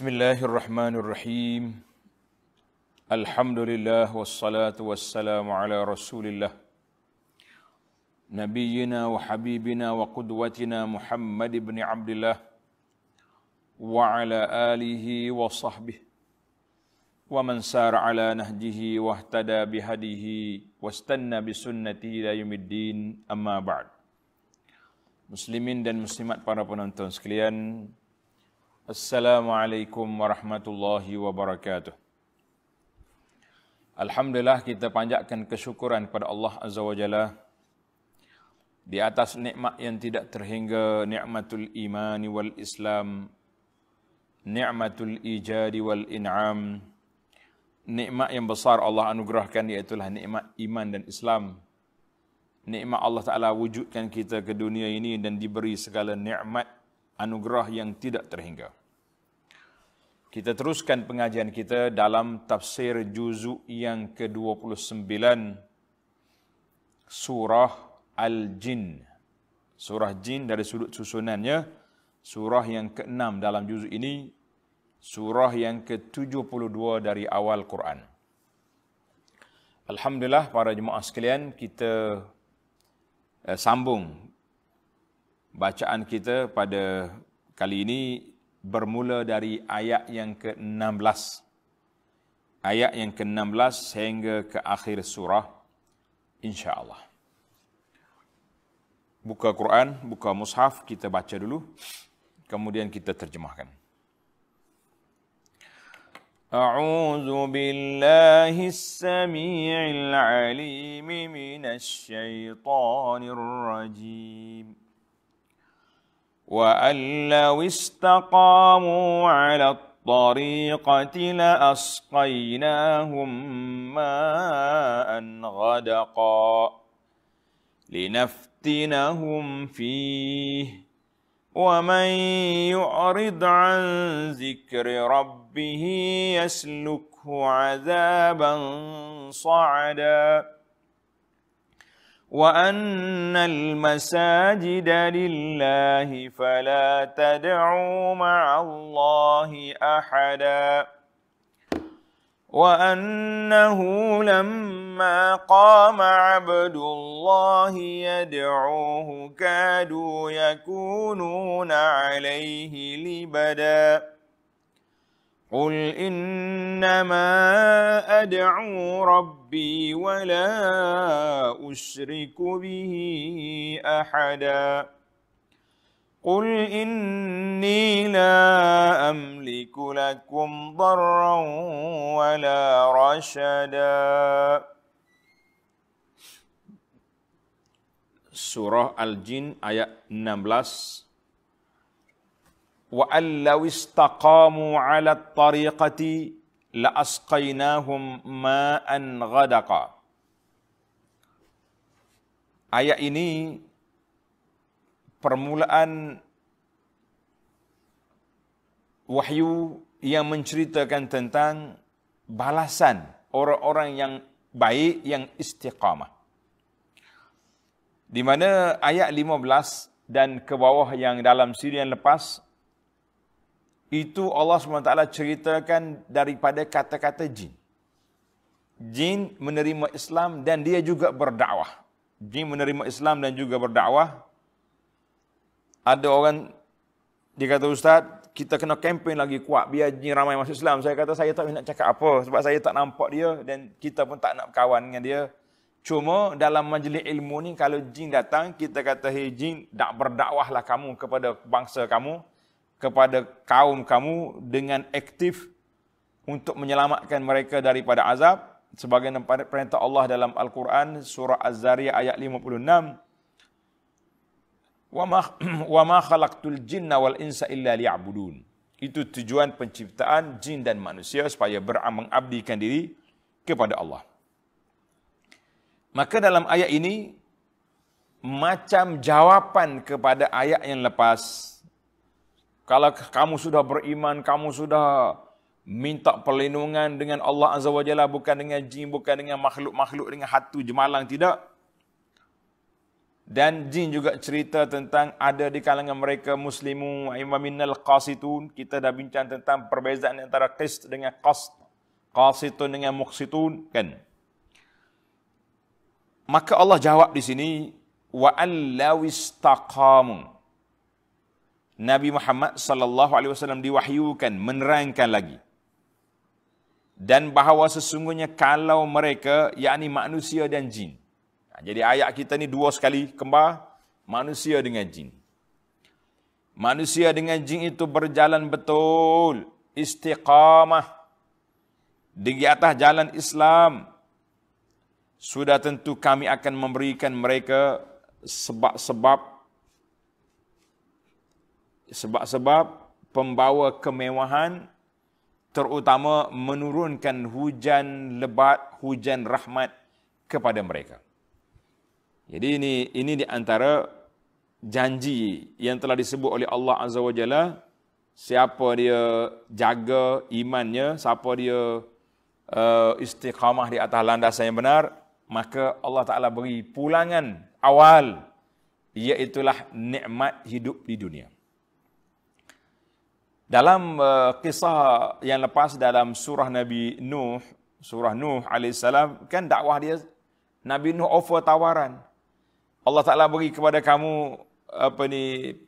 Bismillahirrahmanirrahim. Alhamdulillah wassalatu wassalamu ala Rasulillah. Nabiyyina wa habibina wa qudwatina Muhammad ibn Abdullah wa ala alihi wa sahbihi wa man sar ala nahjihi wa ihtada bihadihi wa stanna bi sunnati ila yaumiddin amma ba'd. Muslimin dan muslimat para penonton sekalian, Assalamualaikum warahmatullahi wabarakatuh. Alhamdulillah kita panjatkan kesyukuran kepada Allah Azza wa Jalla di atas nikmat yang tidak terhingga nikmatul iman wal Islam, nikmatul ijadi wal in'am. Nikmat yang besar Allah anugerahkan iaitu nikmat iman dan Islam. Nikmat Allah Taala wujudkan kita ke dunia ini dan diberi segala nikmat anugerah yang tidak terhingga. Kita teruskan pengajian kita dalam tafsir juzuk yang ke-29 surah Al-Jin. Surah Jin dari sudut susunannya, surah yang ke-6 dalam juzuk ini, surah yang ke-72 dari awal Quran. Alhamdulillah para jemaah sekalian, kita eh, sambung bacaan kita pada kali ini bermula dari ayat yang ke-16. Ayat yang ke-16 sehingga ke akhir surah insya-Allah. Buka Quran, buka mushaf, kita baca dulu. Kemudian kita terjemahkan. أعوذ بالله السميع العليم من الشيطان الرجيم وأن لو استقاموا على الطريقة لأسقيناهم ماء غدقا لنفتنهم فيه ومن يعرض عن ذكر ربه يسلكه عذابا صعدا وأن المساجد لله فلا تدعوا مع الله أحدا وأنه لما قام عبد الله يدعوه كادوا يكونون عليه لبداً قل إنما أدعو ربي ولا أشرك به أحدا قل إني لا أملك لكم ضرا ولا رشدا سورة الجن آية 16 wa allaw istaqamu ala at-tariqati la asqainahum ma'an ghadaqa Ayat ini permulaan wahyu yang menceritakan tentang balasan orang-orang yang baik yang istiqamah. Di mana ayat 15 dan ke bawah yang dalam siri yang lepas itu Allah SWT ceritakan daripada kata-kata jin. Jin menerima Islam dan dia juga berdakwah. Jin menerima Islam dan juga berdakwah. Ada orang, dia kata Ustaz, kita kena kempen lagi kuat biar jin ramai masuk Islam. Saya kata saya tak nak cakap apa sebab saya tak nampak dia dan kita pun tak nak kawan dengan dia. Cuma dalam majlis ilmu ni kalau jin datang kita kata hey jin dak berdakwahlah kamu kepada bangsa kamu kepada kaum kamu dengan aktif untuk menyelamatkan mereka daripada azab sebagai perintah Allah dalam Al-Quran surah Az-Zariyah ayat 56 wa ma wa ma khalaqtul jinna wal insa illa liya'budun itu tujuan penciptaan jin dan manusia supaya beramengabdikan diri kepada Allah maka dalam ayat ini macam jawapan kepada ayat yang lepas kalau kamu sudah beriman, kamu sudah minta perlindungan dengan Allah Azza wa Jalla, bukan dengan jin, bukan dengan makhluk-makhluk, dengan hatu jemalang, tidak. Dan jin juga cerita tentang ada di kalangan mereka muslimu, imam minnal qasitun. Kita dah bincang tentang perbezaan antara qist dengan qast. Qasitun dengan muqsitun, kan? Maka Allah jawab di sini, wa allaw istaqamun. Nabi Muhammad sallallahu alaihi wasallam diwahyukan menerangkan lagi dan bahawa sesungguhnya kalau mereka yakni manusia dan jin ha, jadi ayat kita ni dua sekali kembar manusia dengan jin manusia dengan jin itu berjalan betul istiqamah di atas jalan Islam sudah tentu kami akan memberikan mereka sebab-sebab sebab-sebab pembawa kemewahan terutama menurunkan hujan lebat, hujan rahmat kepada mereka. Jadi ini ini di antara janji yang telah disebut oleh Allah Azza wa Jalla siapa dia jaga imannya, siapa dia uh, istiqamah di atas landasan yang benar, maka Allah Taala beri pulangan awal iaitulah nikmat hidup di dunia. Dalam uh, kisah yang lepas dalam surah Nabi Nuh, surah Nuh AS, kan dakwah dia, Nabi Nuh offer tawaran. Allah Ta'ala beri kepada kamu apa ni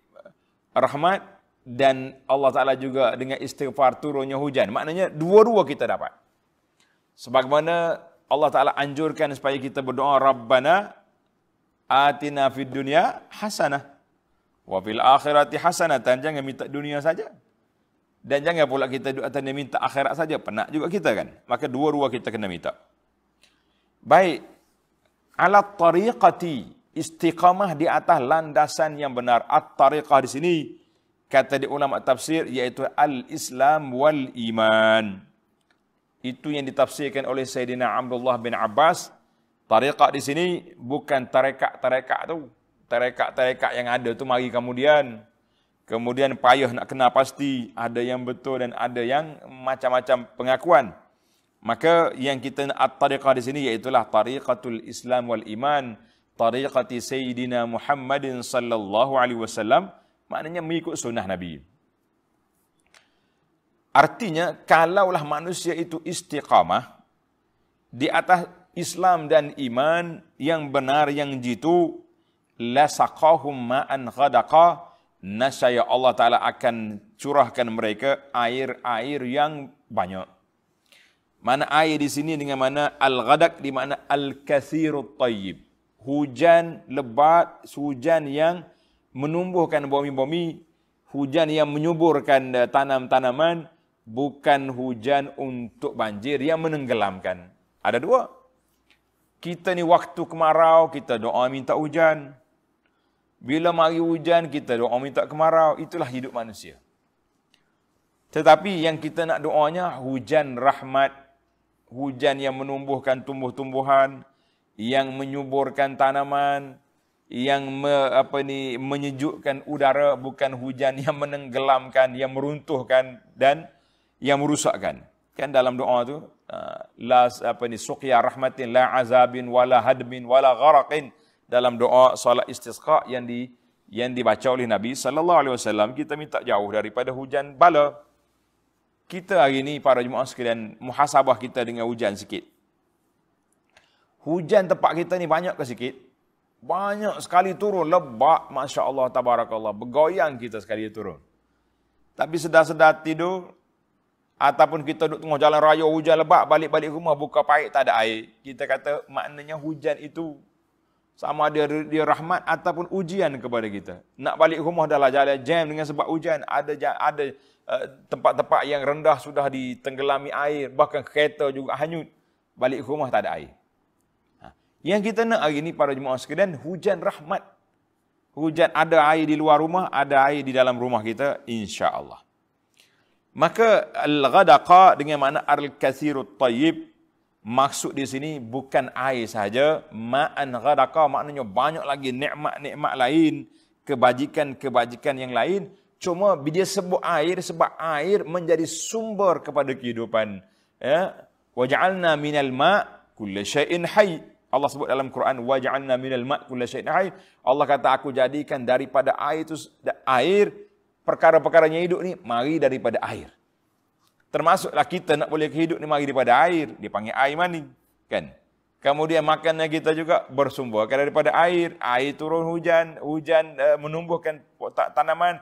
rahmat dan Allah Ta'ala juga dengan istighfar turunnya hujan. Maknanya dua-dua kita dapat. Sebagaimana Allah Ta'ala anjurkan supaya kita berdoa, Rabbana atina fid dunia hasanah. Wa fil akhirati hasanah. Jangan minta dunia saja. Dan jangan pula kita duduk atas dia minta akhirat saja. Penat juga kita kan. Maka dua-dua kita kena minta. Baik. Alat tariqati istiqamah di atas landasan yang benar. At-tariqah di sini, kata di ulama tafsir, iaitu al-Islam wal-iman. Itu yang ditafsirkan oleh Sayyidina Abdullah bin Abbas. Tariqah di sini bukan tarekat-tarekat tu. Tarekat-tarekat yang ada tu mari kemudian. Kemudian payah nak kenal pasti ada yang betul dan ada yang macam-macam pengakuan. Maka yang kita nak at-tariqah di sini iaitulah tariqatul Islam wal iman, tariqati Sayyidina Muhammadin sallallahu alaihi wasallam, maknanya mengikut sunnah Nabi. Artinya kalaulah manusia itu istiqamah di atas Islam dan iman yang benar yang jitu la saqahum ma'an ghadaqah, Nasaya Allah Ta'ala akan curahkan mereka air-air yang banyak. Mana air di sini dengan mana al-ghadak di mana al-kathirut tayyib. Hujan lebat, hujan yang menumbuhkan bumi-bumi, hujan yang menyuburkan eh, tanam-tanaman, bukan hujan untuk banjir yang menenggelamkan. Ada dua. Kita ni waktu kemarau, kita doa minta hujan. Bila mari hujan kita doa minta kemarau, itulah hidup manusia. Tetapi yang kita nak doanya hujan rahmat, hujan yang menumbuhkan tumbuh-tumbuhan, yang menyuburkan tanaman, yang me, apa ni menyejukkan udara bukan hujan yang menenggelamkan, yang meruntuhkan dan yang merusakkan. Kan dalam doa tu uh, la apa ni suqya rahmatin la azabin wala hadmin wala gharaqin dalam doa solat istisqa yang di yang dibaca oleh Nabi sallallahu alaihi wasallam kita minta jauh daripada hujan bala. Kita hari ini para jemaah sekalian muhasabah kita dengan hujan sikit. Hujan tempat kita ni banyak ke sikit? Banyak sekali turun lebat masya-Allah tabarakallah bergoyang kita sekali turun. Tapi sedar-sedar tidur ataupun kita duduk tengah jalan raya hujan lebat balik-balik rumah buka paip tak ada air, kita kata maknanya hujan itu sama ada dia rahmat ataupun ujian kepada kita. Nak balik rumah dah lah jalan jam dengan sebab ujian. Ada ada uh, tempat-tempat yang rendah sudah ditenggelami air, bahkan kereta juga hanyut. Balik rumah tak ada air. Ha. Yang kita nak hari ini para jemaah sekalian, hujan rahmat. Hujan ada air di luar rumah, ada air di dalam rumah kita insya-Allah. Maka al-ghadaqa dengan makna al-kathirut tayyib Maksud di sini bukan air sahaja. Ma'an gharaqa maknanya banyak lagi nikmat-nikmat lain. Kebajikan-kebajikan yang lain. Cuma dia sebut air sebab air menjadi sumber kepada kehidupan. Ya. Waja'alna minal ma' kulla syai'in hayy. Allah sebut dalam Quran waja'alna minal ma' kulla syai'in hayy. Allah kata aku jadikan daripada air itu air perkara perkaranya hidup ni mari daripada air. Termasuklah kita nak boleh hidup ni mari daripada air. dipanggil air mani. Kan? Kemudian makanan kita juga bersumber daripada air. Air turun hujan. Hujan uh, menumbuhkan tanaman.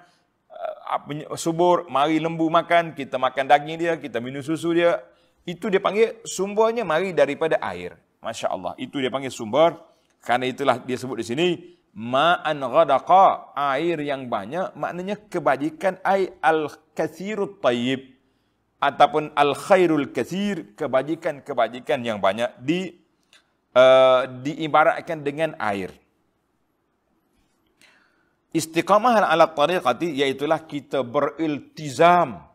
Uh, subur. Mari lembu makan. Kita makan daging dia. Kita minum susu dia. Itu dia panggil sumbernya mari daripada air. Masya Allah. Itu dia panggil sumber. Karena itulah dia sebut di sini. Ma'an ghadaqa. Air yang banyak. Maknanya kebajikan air al-kathirut tayyib ataupun al khairul kathir kebajikan-kebajikan yang banyak di uh, diibaratkan dengan air. Istiqamah ala tariqati iaitu kita beriltizam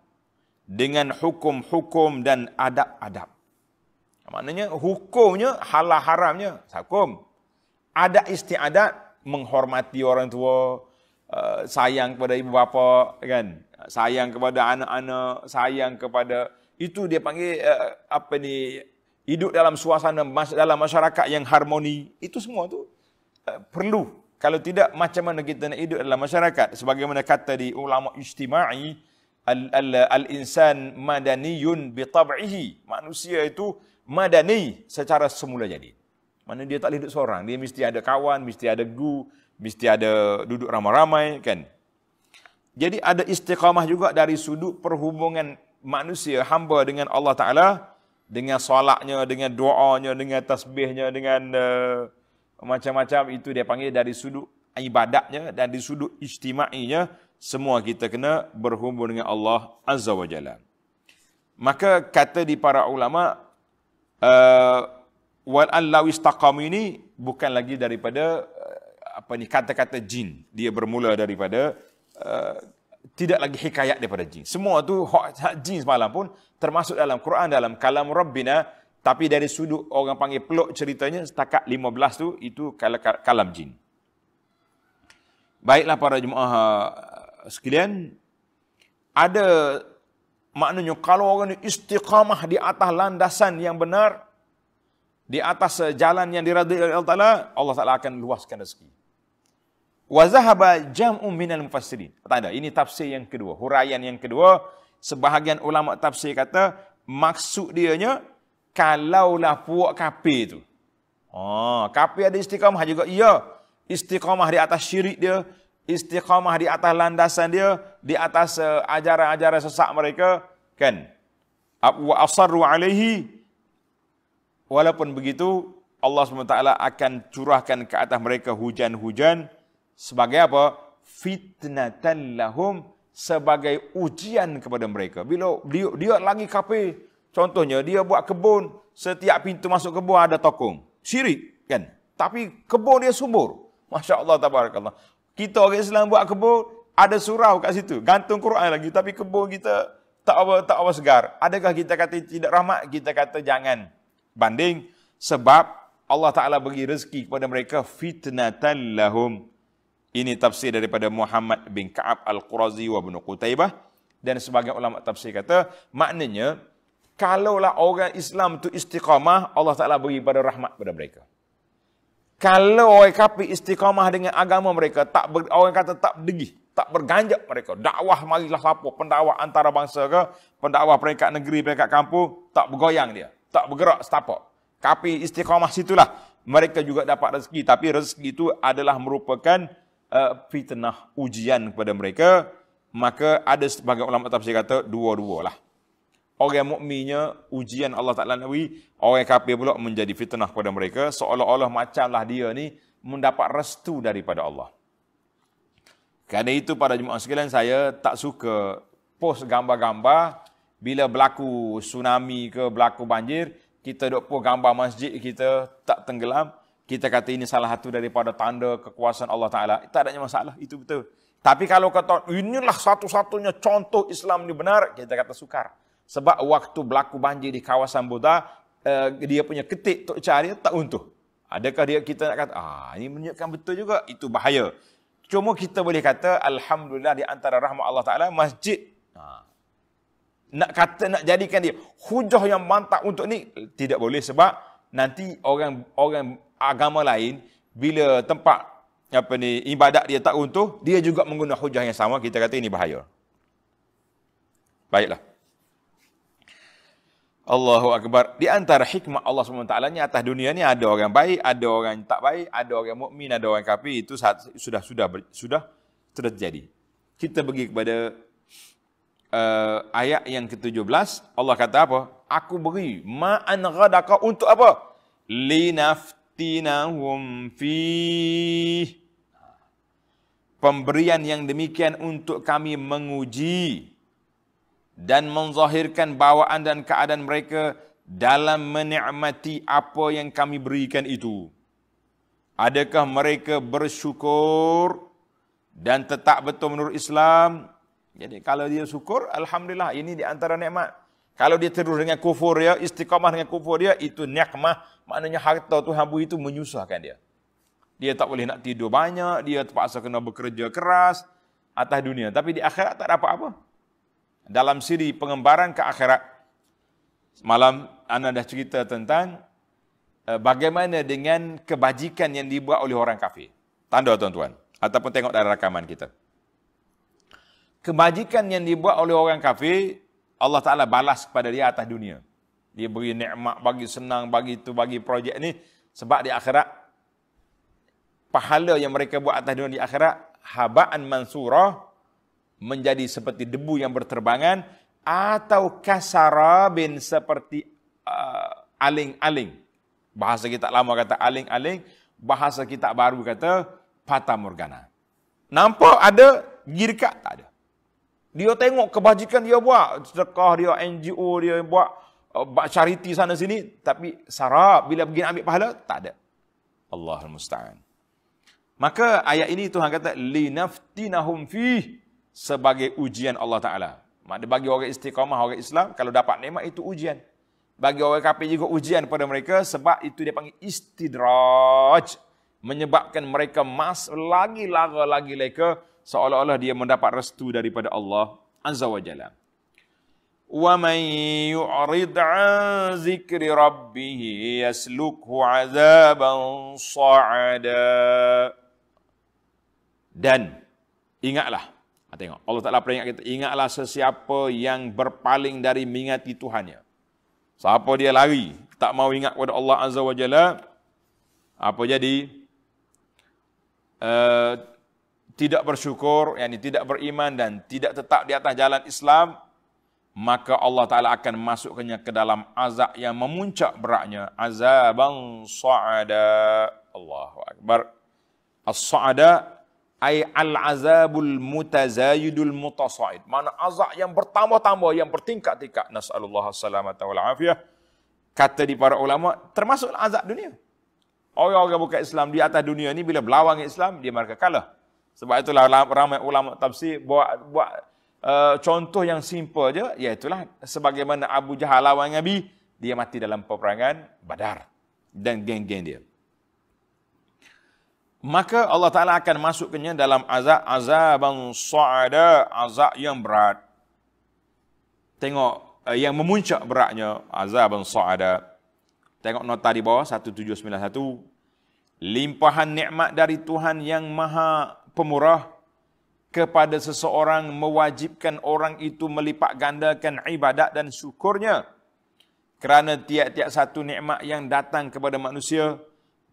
dengan hukum-hukum dan adab-adab. Maknanya hukumnya halal haramnya sakum. Ada istiadat menghormati orang tua, uh, sayang kepada ibu bapa kan sayang kepada anak-anak, sayang kepada itu dia panggil eh, apa ni hidup dalam suasana dalam masyarakat yang harmoni. Itu semua tu eh, perlu. Kalau tidak macam mana kita nak hidup dalam masyarakat? Sebagaimana kata di ulama ijtima'i al-insan al madaniyun bi tab'ihi. Manusia itu madani secara semula jadi. Mana dia tak boleh hidup seorang, dia mesti ada kawan, mesti ada gu, mesti ada duduk ramai-ramai kan? Jadi ada istiqamah juga dari sudut perhubungan manusia hamba dengan Allah Taala dengan solatnya, dengan doanya, dengan tasbihnya, dengan uh, macam-macam itu dia panggil dari sudut ibadatnya dan di sudut ijtimainya semua kita kena berhubung dengan Allah Azza wa Jalla. Maka kata di para ulama uh, wal allaw istaqam ini bukan lagi daripada uh, apa ni kata-kata jin. Dia bermula daripada tidak lagi hikayat daripada jin. Semua tu hak, hak jin semalam pun termasuk dalam Quran dalam kalam Rabbina tapi dari sudut orang panggil peluk ceritanya setakat 15 tu itu kalam, kalam jin. Baiklah para jemaah eh, sekalian ada maknanya kalau orang ni istiqamah di atas landasan yang benar di atas eh, jalan yang diradai oleh Allah Taala Allah Taala akan luaskan rezeki wa zahaba jam'un minal mufassirin. Tanda ini tafsir yang kedua, huraian yang kedua, sebahagian ulama tafsir kata maksud dia dianya kalaulah puak kafir tu. Oh, ha, kafir ada istiqamah juga. Iya. Istiqamah di atas syirik dia, istiqamah di atas landasan dia, di atas uh, ajaran-ajaran sesak mereka, kan? Wa asarru alaihi Walaupun begitu, Allah SWT akan curahkan ke atas mereka hujan-hujan sebagai apa? Fitnatan lahum sebagai ujian kepada mereka. Bila dia, dia lagi kape contohnya dia buat kebun, setiap pintu masuk kebun ada tokong. Syirik kan? Tapi kebun dia subur. Masya Allah, tabarakallah. Kita orang Islam buat kebun, ada surau kat situ. Gantung Quran lagi. Tapi kebun kita tak apa, tak apa segar. Adakah kita kata tidak rahmat? Kita kata jangan. Banding sebab Allah Ta'ala bagi rezeki kepada mereka fitnatan lahum. Ini tafsir daripada Muhammad bin Ka'ab Al-Qurazi wa bin Qutaibah. Dan sebagai ulama tafsir kata, maknanya, kalaulah orang Islam itu istiqamah, Allah Ta'ala beri pada rahmat pada mereka. Kalau orang kapi istiqamah dengan agama mereka, tak ber, orang kata tak degih, tak berganjak mereka. Dakwah marilah siapa, pendakwah antara bangsa ke, pendakwah peringkat negeri, peringkat kampung, tak bergoyang dia. Tak bergerak setapa. kapi istiqamah situlah. Mereka juga dapat rezeki. Tapi rezeki itu adalah merupakan fitnah eh, ujian kepada mereka maka ada sebagai ulama tafsir kata dua dua lah. orang mukminnya ujian Allah Taala Nabi orang kafir pula menjadi fitnah kepada mereka seolah-olah macamlah dia ni mendapat restu daripada Allah kerana itu pada jemaah sekalian saya tak suka post gambar-gambar bila berlaku tsunami ke berlaku banjir kita dok post gambar masjid kita tak tenggelam kita kata ini salah satu daripada tanda kekuasaan Allah Ta'ala, tak adanya masalah, itu betul. Tapi kalau kata inilah satu-satunya contoh Islam ini benar, kita kata sukar. Sebab waktu berlaku banjir di kawasan Buddha, eh, dia punya ketik untuk cari tak untuh. Adakah dia kita nak kata, ah ini menunjukkan betul juga, itu bahaya. Cuma kita boleh kata, Alhamdulillah di antara rahmat Allah Ta'ala, masjid. Ha. Nak kata, nak jadikan dia hujah yang mantap untuk ni, tidak boleh sebab nanti orang orang agama lain bila tempat apa ni ibadat dia tak runtuh dia juga menggunakan hujah yang sama kita kata ini bahaya baiklah Allahu akbar di antara hikmah Allah Swt ni atas dunia ni ada orang baik ada orang tak baik ada orang mukmin ada orang kafir itu saat, sudah sudah sudah terjadi kita bagi kepada uh, ayat yang ke-17 Allah kata apa aku beri ma'an ghadaka untuk apa Linaf dinahum fi pemberian yang demikian untuk kami menguji dan menzahirkan bawaan dan keadaan mereka dalam menikmati apa yang kami berikan itu adakah mereka bersyukur dan tetap betul menurut Islam jadi kalau dia syukur alhamdulillah ini di antara nikmat kalau dia terus dengan kufur ya istiqamah dengan kufur dia itu nikmat maknanya harta tu beri itu menyusahkan dia. Dia tak boleh nak tidur banyak, dia terpaksa kena bekerja keras atas dunia. Tapi di akhirat tak dapat apa. Dalam siri pengembaran ke akhirat, semalam Ana dah cerita tentang eh, bagaimana dengan kebajikan yang dibuat oleh orang kafir. Tanda tuan-tuan. Ataupun tengok dari rakaman kita. Kebajikan yang dibuat oleh orang kafir, Allah Ta'ala balas kepada dia atas dunia. Dia beri nikmat, bagi senang, bagi tu, bagi projek ni. Sebab di akhirat, pahala yang mereka buat atas dunia di akhirat, haba'an mansurah, menjadi seperti debu yang berterbangan, atau kasarabin seperti uh, aling-aling. Bahasa kita lama kata aling-aling, bahasa kita baru kata patah morgana. Nampak ada, girikat tak ada. Dia tengok kebajikan dia buat, sedekah dia, NGO dia buat, Oh, bak cariti sana sini tapi sarap bila pergi nak ambil pahala tak ada Allahul musta'an maka ayat ini Tuhan kata li linaftinahum fi sebagai ujian Allah taala maknanya bagi orang istiqamah orang Islam kalau dapat nikmat itu ujian bagi orang kafir juga ujian kepada mereka sebab itu dia panggil istidraj menyebabkan mereka mas lagi lagi lagi lagi seolah-olah dia mendapat restu daripada Allah azza wajalla ومن يعرض عن ذكر ربه يسلكه عذابا صعدا dan ingatlah ha, tengok Allah Taala peringat kita ingatlah sesiapa yang berpaling dari mengingati Tuhannya siapa dia lari tak mau ingat kepada Allah Azza wa Jalla apa jadi uh, tidak bersyukur yakni tidak beriman dan tidak tetap di atas jalan Islam maka Allah Ta'ala akan masukkannya ke dalam azab yang memuncak beratnya. Azaban sa'ada. Allahu Akbar. As-sa'ada ay al-azabul mutazayidul mutasaid. Mana azab yang bertambah-tambah, yang bertingkat-tingkat. Nas'alullah salamata wal Kata di para ulama, termasuk azab dunia. Orang-orang buka Islam di atas dunia ni, bila berlawan Islam, dia mereka kalah. Sebab itulah ramai ulama tafsir buat, buat Eh, contoh yang simple aja iaitu lah sebagaimana Abu Jahal lawan Nabi dia mati dalam peperangan Badar dan geng-geng dia. Maka Allah Taala akan masukkannya dalam azab azaban sa'ada azab yang berat. Tengok eh, yang memuncak beratnya azaban sa'ada. Tengok nota di bawah 1791. Limpahan nikmat dari Tuhan yang Maha Pemurah kepada seseorang mewajibkan orang itu melipat gandakan ibadat dan syukurnya kerana tiap-tiap satu nikmat yang datang kepada manusia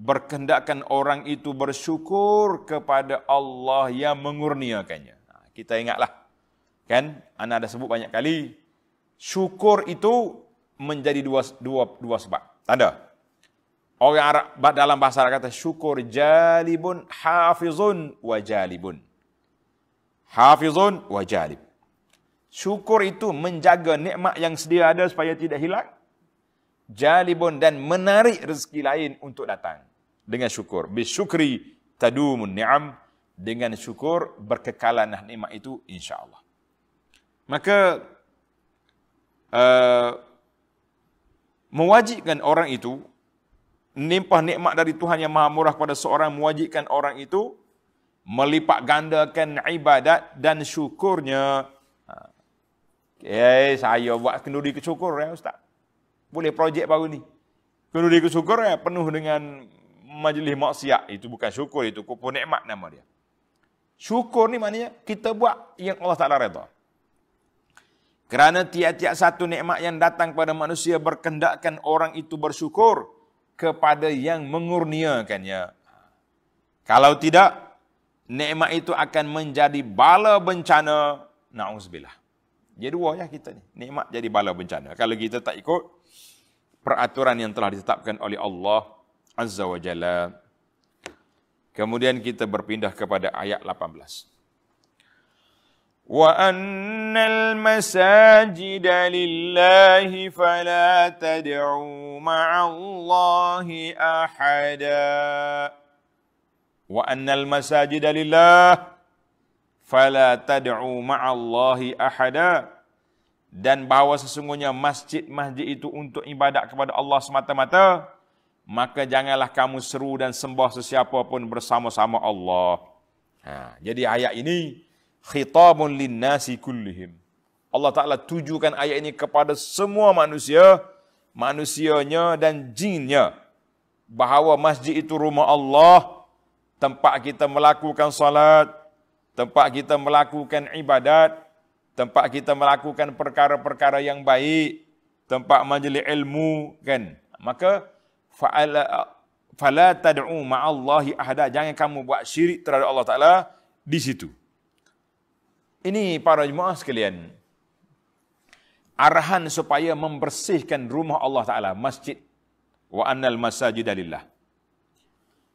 berkehendakkan orang itu bersyukur kepada Allah yang mengurniakannya. Ha, kita ingatlah. Kan? Ana ada sebut banyak kali. Syukur itu menjadi dua, dua, dua sebab. Tanda. Orang Arab dalam bahasa Arab kata syukur jalibun hafizun wa jalibun hafizun wa jalib. Syukur itu menjaga nikmat yang sedia ada supaya tidak hilang. Jalibun dan menarik rezeki lain untuk datang. Dengan syukur. Bisyukri tadumun ni'am. Dengan syukur berkekalan nikmat itu insya Allah. Maka uh, mewajibkan orang itu nimpah nikmat dari Tuhan yang maha murah kepada seorang mewajibkan orang itu melipat gandakan ibadat dan syukurnya. Ha. Okay, eh, saya buat kenduri syukur ya eh, Ustaz. Boleh projek baru ni. Kenduri syukur ya eh, penuh dengan majlis maksiat. Itu bukan syukur, itu kupu nikmat nama dia. Syukur ni maknanya kita buat yang Allah Ta'ala reda. Kerana tiap-tiap satu nikmat yang datang kepada manusia berkendakkan orang itu bersyukur kepada yang mengurniakannya. Ha. Kalau tidak, nikmat itu akan menjadi bala bencana nauzubillah dia dua ya kita ni nikmat jadi bala bencana kalau kita tak ikut peraturan yang telah ditetapkan oleh Allah azza wajalla, kemudian kita berpindah kepada ayat 18 وَأَنَّ الْمَسَاجِدَ لِلَّهِ فَلَا fala مَعَ اللَّهِ أَحَدًا وأن المساجد لله فلا تدعوا مع الله أحدا dan bahawa sesungguhnya masjid-masjid itu untuk ibadat kepada Allah semata-mata, maka janganlah kamu seru dan sembah sesiapa pun bersama-sama Allah. Ha, jadi ayat ini, khitabun linnasi kullihim. Allah Ta'ala tujukan ayat ini kepada semua manusia, manusianya dan jinnya. Bahawa masjid itu rumah Allah, tempat kita melakukan salat, tempat kita melakukan ibadat, tempat kita melakukan perkara-perkara yang baik, tempat majlis ilmu kan. Maka fa'ala fala tad'u ma'allahi ahada jangan kamu buat syirik terhadap Allah Taala di situ. Ini para jemaah sekalian. Arahan supaya membersihkan rumah Allah Taala, masjid wa annal masajidalillah.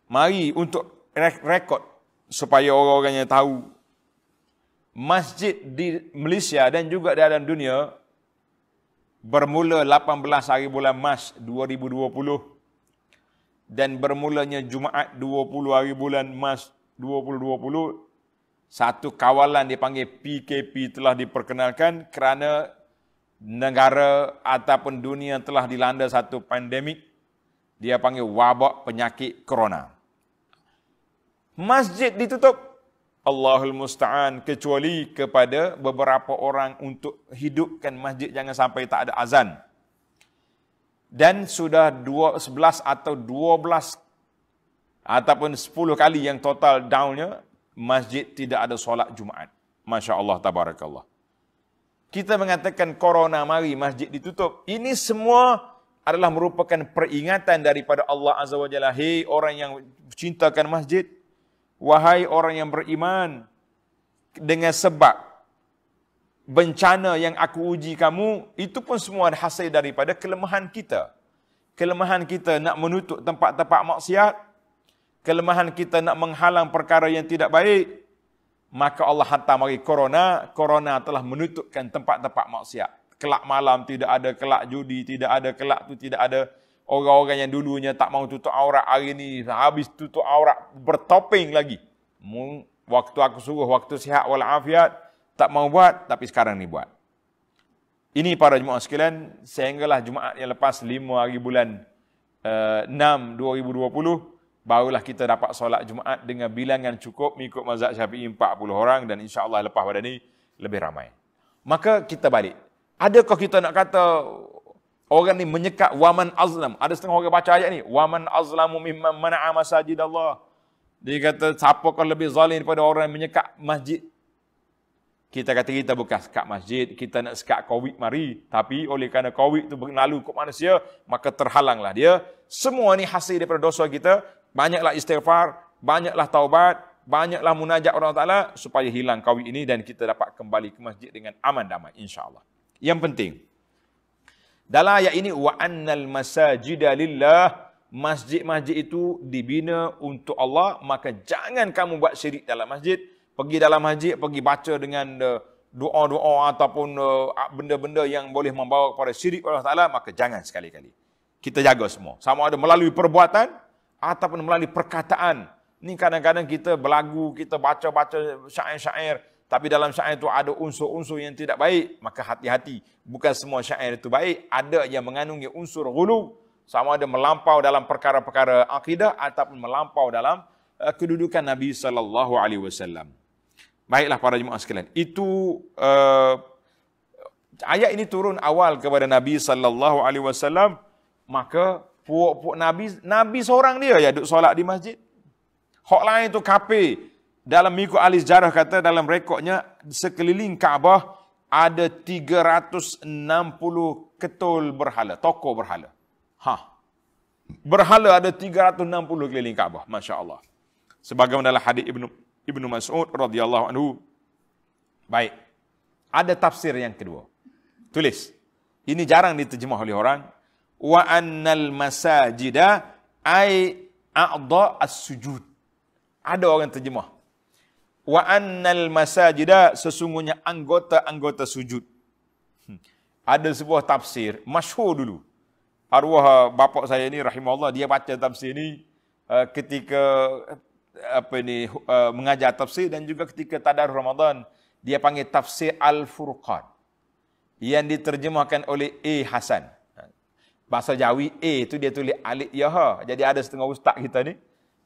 Mari untuk rekod supaya orang-orangnya tahu masjid di Malaysia dan juga di dalam dunia bermula 18 hari bulan Mas 2020 dan bermulanya Jumaat 20 hari bulan Mas 2020 satu kawalan dipanggil PKP telah diperkenalkan kerana negara ataupun dunia telah dilanda satu pandemik dia panggil wabak penyakit corona masjid ditutup. Allahul Musta'an kecuali kepada beberapa orang untuk hidupkan masjid jangan sampai tak ada azan. Dan sudah 11 atau 12 ataupun 10 kali yang total downnya, masjid tidak ada solat Jumaat. Masya Allah, tabarakallah. Kita mengatakan corona mari masjid ditutup. Ini semua adalah merupakan peringatan daripada Allah Azza wa Jalla. Hei orang yang cintakan masjid, wahai orang yang beriman dengan sebab bencana yang aku uji kamu itu pun semua hasil daripada kelemahan kita kelemahan kita nak menutup tempat-tempat maksiat kelemahan kita nak menghalang perkara yang tidak baik maka Allah hantar mari corona corona telah menutupkan tempat-tempat maksiat kelak malam tidak ada kelak judi tidak ada kelak tu tidak ada orang-orang yang dulunya tak mau tutup aurat hari ni habis tutup aurat bertopeng lagi. Waktu aku suruh waktu sihat wal afiat tak mau buat tapi sekarang ni buat. Ini para jemaah sekalian, sehinggalah Jumaat yang lepas 5 hari bulan uh, 6 2020 barulah kita dapat solat Jumaat dengan bilangan cukup mengikut mazhab Syafi'i 40 orang dan insyaallah lepas pada ni lebih ramai. Maka kita balik. Adakah kita nak kata Orang ni menyekat waman azlam. Ada setengah orang baca ayat ni. Waman azlamu mimman mana'a masajid Allah. Dia kata, siapa kau lebih zalim daripada orang yang menyekat masjid? Kita kata kita bukan sekat masjid, kita nak sekat COVID mari. Tapi oleh kerana COVID tu berlalu ke manusia, maka terhalanglah dia. Semua ni hasil daripada dosa kita. Banyaklah istighfar, banyaklah taubat, banyaklah munajat orang Ta'ala supaya hilang COVID ini dan kita dapat kembali ke masjid dengan aman damai insyaAllah. Yang penting, dalam ayat ini wa annal masajida lillah masjid-masjid itu dibina untuk Allah maka jangan kamu buat syirik dalam masjid pergi dalam masjid pergi baca dengan eh, doa-doa ataupun eh, benda-benda yang boleh membawa kepada syirik Allah Taala maka jangan sekali-kali kita jaga semua sama ada melalui perbuatan ataupun melalui perkataan ini kadang-kadang kita berlagu kita baca-baca syair-syair tapi dalam syair itu ada unsur-unsur yang tidak baik, maka hati-hati. Bukan semua syair itu baik, ada yang mengandungi unsur gulu. Sama ada melampau dalam perkara-perkara akidah ataupun melampau dalam uh, kedudukan Nabi saw. Baiklah para jemaah sekalian, itu uh, ayat ini turun awal kepada Nabi saw. maka puak-puak Nabi Nabi seorang dia ya duduk solat di masjid. Hak lain tu kafir, dalam mengikut alis jarah kata dalam rekodnya sekeliling Kaabah ada 360 ketul berhala, toko berhala. Ha. Berhala ada 360 keliling Kaabah, masya-Allah. Sebagaimana dalam hadis Ibnu Ibnu Mas'ud radhiyallahu anhu. Baik. Ada tafsir yang kedua. Tulis. Ini jarang diterjemah oleh orang. Wa annal masajida ai a'dha as-sujud. Ada orang terjemah wa annal masajida sesungguhnya anggota-anggota sujud. Hmm. Ada sebuah tafsir masyhur dulu. Arwah uh, bapak saya ni rahimahullah dia baca tafsir ini uh, ketika apa ini uh, mengajar tafsir dan juga ketika tadarus Ramadan dia panggil tafsir Al-Furqan yang diterjemahkan oleh A Hasan. Bahasa Jawi A itu dia tulis Alif Yaha. Jadi ada setengah ustaz kita ni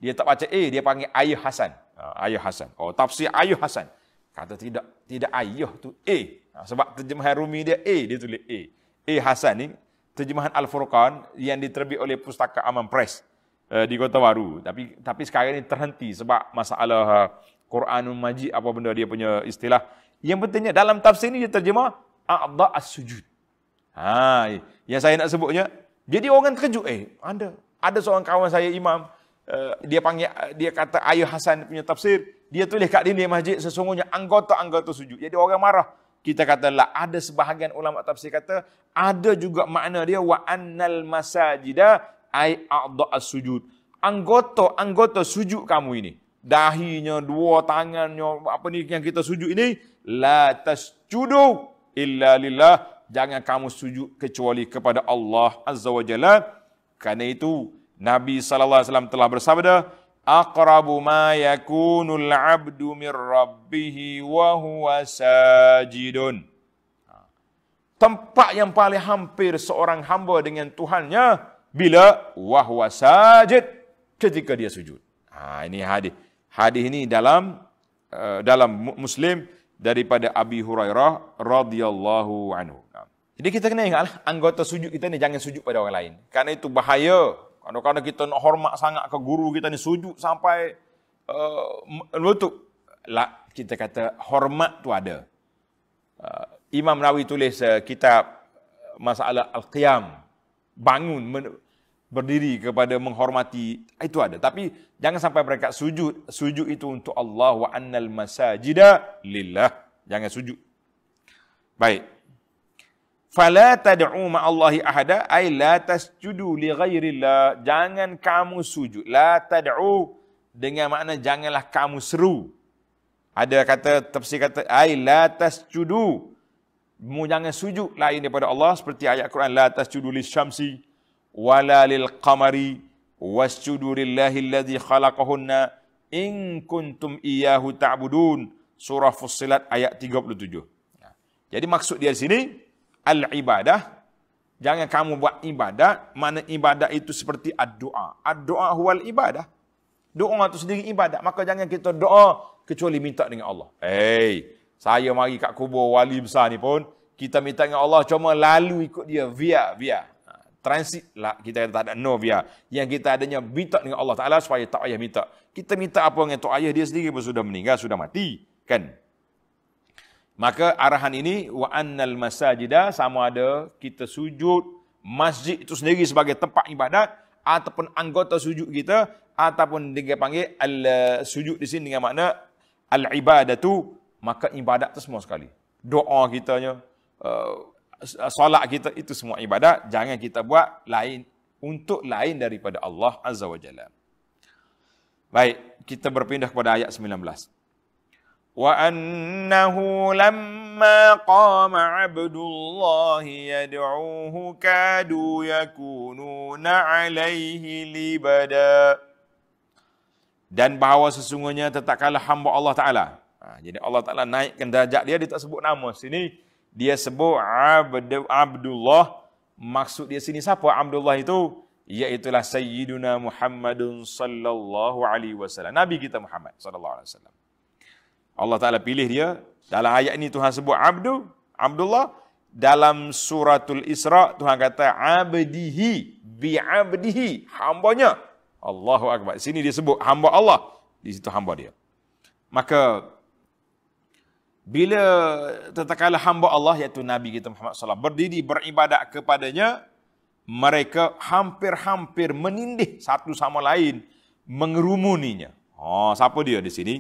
dia tak baca A dia panggil Ayah Hasan. Ah, ayuh hasan. Oh, tafsir ayuh hasan. Kata tidak tidak ayuh tu A. Ah, sebab terjemahan Rumi dia A, dia tulis A. A Hasan ni terjemahan Al-Furqan yang diterbit oleh Pustaka Aman Press uh, di Kota Baru. Tapi tapi sekarang ni terhenti sebab masalah uh, Quranul Majid apa benda dia punya istilah. Yang pentingnya dalam tafsir ni dia terjemah A'dha As-Sujud. Ha, yang saya nak sebutnya. Jadi orang terkejut. Eh, anda. Ada seorang kawan saya imam. Eh, dia panggil dia kata ayuh Hasan punya tafsir dia tulis kat dinding masjid sesungguhnya anggota-anggota sujud jadi orang marah kita kata lah ada sebahagian ulama tafsir kata ada juga makna dia wa annal masajida ay a'dha as-sujud anggota-anggota sujud kamu ini dahinya dua tangannya apa ni yang kita sujud ini la tasjudu illa lillah jangan kamu sujud kecuali kepada Allah azza wajalla kerana itu Nabi SAW telah bersabda, Aqrabu ma yakunul abdu min rabbihi wa huwa sajidun. Ha. Tempat yang paling hampir seorang hamba dengan Tuhannya, bila wa huwa sajid, ketika dia sujud. Ha, ini hadis. Hadis ini dalam uh, dalam Muslim daripada Abi Hurairah radhiyallahu anhu. Jadi kita kena ingatlah anggota sujud kita ni jangan sujud pada orang lain. Karena itu bahaya Karena kadang kita nak hormat sangat ke guru kita ni sujud sampai uh, lutut. lah kita kata hormat tu ada. Uh, Imam Nawawi tulis uh, kitab masalah al-qiyam bangun men- berdiri kepada menghormati ah, itu ada tapi jangan sampai mereka sujud sujud itu untuk Allah wa annal masajida lillah jangan sujud baik Fala tad'u ma Allahi ahada ay la tasjudu li ghairillah. Jangan kamu sujud. La tad'u dengan makna janganlah kamu seru. Ada kata tafsir kata ay la tasjudu. Mu jangan sujud lain daripada Allah seperti ayat Quran la tasjudu li syamsi wala lil qamari wasjudu lillahi alladhi khalaqahunna in kuntum iyyahu ta'budun. Surah Fussilat ayat 37. Jadi maksud dia di sini al-ibadah. Jangan kamu buat ibadah Mana ibadah itu seperti ad-doa. Ad-doa huwal ibadah. Doa itu sendiri ibadah, Maka jangan kita doa kecuali minta dengan Allah. Hei, saya mari kat kubur wali besar ni pun. Kita minta dengan Allah cuma lalu ikut dia. Via, via. Ha, transit lah. Kita kata tak ada no via. Yang kita adanya minta dengan Allah Ta'ala supaya tak ayah minta. Kita minta apa dengan tu ayah dia sendiri pun sudah meninggal, sudah mati. Kan? Maka arahan ini wa annal masajida sama ada kita sujud masjid itu sendiri sebagai tempat ibadat ataupun anggota sujud kita ataupun dia panggil al sujud di sini dengan makna al ibadatu maka ibadat itu semua sekali. Doa kitanya uh, solat kita itu semua ibadat jangan kita buat lain untuk lain daripada Allah azza wajalla. Baik, kita berpindah kepada ayat 19. وأنه لما قام عبد الله يدعوه كادوا يكونون عليه لبدا dan bahawa sesungguhnya tetapkan hamba Allah Ta'ala. Ha, jadi Allah Ta'ala naikkan darjat dia, dia tak sebut nama sini. Dia sebut Abdu, Abdullah. Maksud dia sini siapa Abdullah itu? Iaitulah Sayyiduna Muhammadun Sallallahu Alaihi Wasallam. Nabi kita Muhammad Sallallahu Alaihi Wasallam. Allah Ta'ala pilih dia. Dalam ayat ini Tuhan sebut Abdu, Abdullah. Dalam suratul Isra, Tuhan kata Abdihi, bi'abdihi, hambanya. Allahu Akbar. Sini dia sebut hamba Allah. Di situ hamba dia. Maka, bila tetakala hamba Allah, iaitu Nabi kita Muhammad Sallallahu Alaihi Wasallam berdiri beribadat kepadanya, mereka hampir-hampir menindih satu sama lain, mengerumuninya. Oh, ha, siapa dia di sini?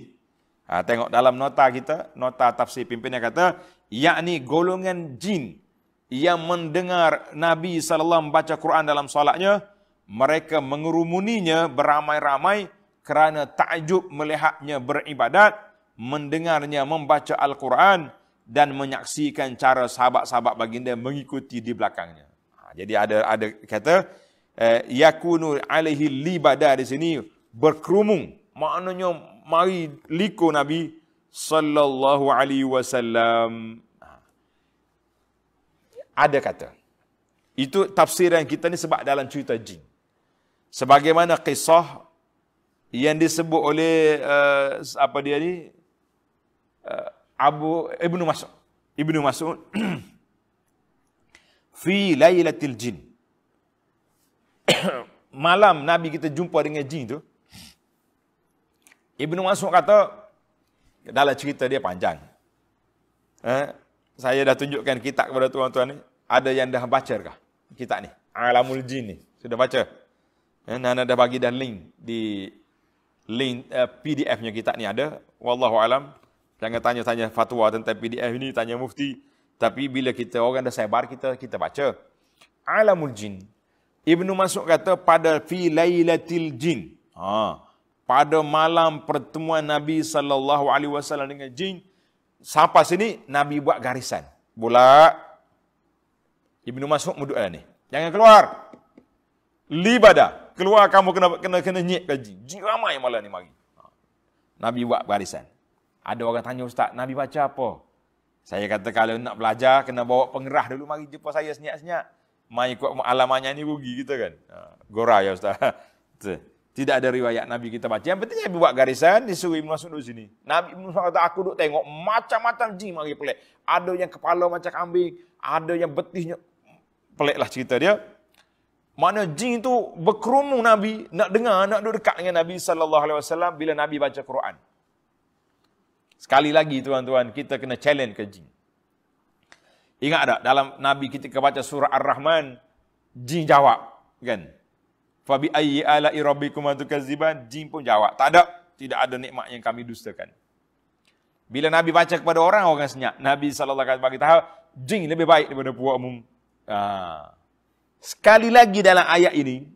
Ha, tengok dalam nota kita, nota tafsir pimpinnya kata, yakni golongan jin yang mendengar Nabi SAW baca Quran dalam solatnya, mereka mengurumuninya beramai-ramai kerana takjub melihatnya beribadat, mendengarnya membaca Al-Quran dan menyaksikan cara sahabat-sahabat baginda mengikuti di belakangnya. Ha, jadi ada ada kata, eh, yakunu alihi libada di sini berkerumung. Maknanya mari liko Nabi sallallahu alaihi wasallam. Ha. Ada kata. Itu tafsiran kita ni sebab dalam cerita jin. Sebagaimana kisah yang disebut oleh uh, apa dia ni uh, Abu Ibnu Mas'ud. Ibnu Mas'ud fi lailatil jin. malam Nabi kita jumpa dengan jin tu, Ibnu Mas'ud kata dalam cerita dia panjang. Eh, saya dah tunjukkan kitab kepada tuan-tuan ni. Ada yang dah baca kah kitab ni? Alamul Jin ni. Sudah baca? Eh, Nana dah bagi dan link di link eh, PDF-nya kitab ni ada. Wallahu alam. Jangan tanya-tanya fatwa tentang PDF ni, tanya mufti. Tapi bila kita orang dah sebar kita kita baca. Alamul Jin. Ibnu Mas'ud kata pada fi lailatil jin. Ha pada malam pertemuan Nabi sallallahu alaihi wasallam dengan jin sampai sini Nabi buat garisan bola Ibnu Mas'ud muduk ni jangan keluar libada keluar kamu kena kena kena nyek ke jin jin ramai malam ni mari ha. Nabi buat garisan ada orang tanya ustaz Nabi baca apa saya kata kalau nak belajar kena bawa pengerah dulu mari jumpa saya senyap-senyap mai ikut alamannya ni rugi kita kan ha. gora ya ustaz Tidak ada riwayat Nabi kita baca. Yang penting Nabi buat garisan, di suruh Ibn Mas'ud sini. Nabi Ibn Mas'ud kata, aku duduk tengok macam-macam jin mari pelik. Ada yang kepala macam kambing, ada yang betisnya. Peliklah cerita dia. Mana jin itu berkerumun Nabi, nak dengar, nak duduk dekat dengan Nabi SAW bila Nabi baca Quran. Sekali lagi tuan-tuan, kita kena challenge ke jin. Ingat tak dalam Nabi kita baca surah Ar-Rahman, jin jawab. Kan? Fabi bi ayyi ala'i rabbikum atukadziban? Jin pun jawab, tak ada. Tidak ada nikmat yang kami dustakan. Bila Nabi baca kepada orang, orang senyap. Nabi SAW bagi tahu, jin lebih baik daripada puak umum. Ha. Sekali lagi dalam ayat ini,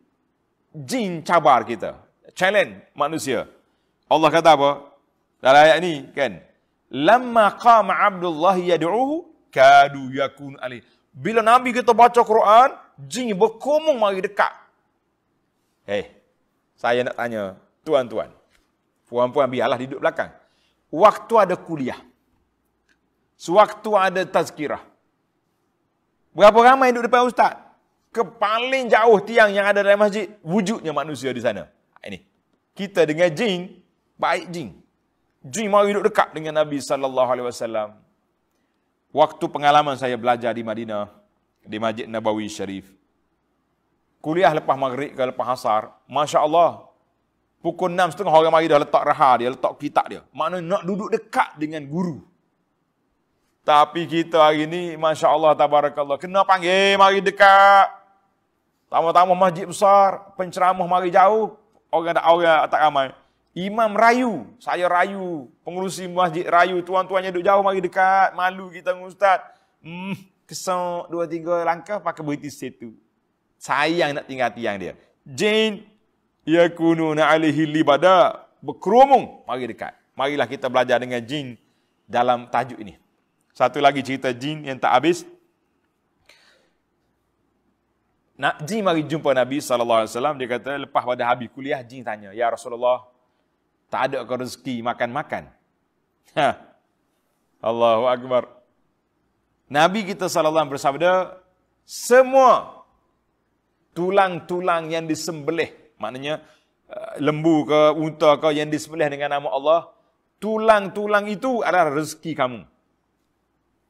jin cabar kita. Challenge manusia. Allah kata apa? Dalam ayat ini, kan? Lamma qama Abdullah yadu'uhu, kadu yakun ali Bila Nabi kita baca Quran, jin berkomung mari dekat. Hei, saya nak tanya tuan-tuan. Puan-puan biarlah duduk belakang. Waktu ada kuliah. Sewaktu ada tazkirah. Berapa ramai duduk depan ustaz? Kepaling jauh tiang yang ada dalam masjid, wujudnya manusia di sana. Ha, ini. Kita dengan jin, baik jin. Jin mau duduk dekat dengan Nabi saw. Waktu pengalaman saya belajar di Madinah, di Masjid Nabawi Syarif, kuliah lepas maghrib ke lepas asar, Masya Allah, pukul 6.30 orang mari dah letak raha dia, letak kitab dia. Maknanya nak duduk dekat dengan guru. Tapi kita hari ni, Masya Allah, Tabarakallah, kena panggil mari dekat. Tama-tama masjid besar, penceramah mari jauh, orang tak, orang tak ramai. Imam rayu, saya rayu, pengurusi masjid rayu, tuan-tuannya duduk jauh, mari dekat, malu kita dengan ustaz. Hmm, kesok dua tiga langkah pakai berhenti situ sayang nak tinggal tiang dia. Jin yakununa alihi libada berkerumung mari dekat. Marilah kita belajar dengan jin dalam tajuk ini. Satu lagi cerita jin yang tak habis. Nak jin mari jumpa Nabi sallallahu alaihi wasallam dia kata lepas pada habis kuliah jin tanya, "Ya Rasulullah, tak ada ke rezeki makan-makan?" Ha. Allahu akbar. Nabi kita sallallahu alaihi wasallam bersabda, "Semua tulang-tulang yang disembelih maknanya eh, lembu ke unta ke yang disembelih dengan nama Allah tulang-tulang itu adalah rezeki kamu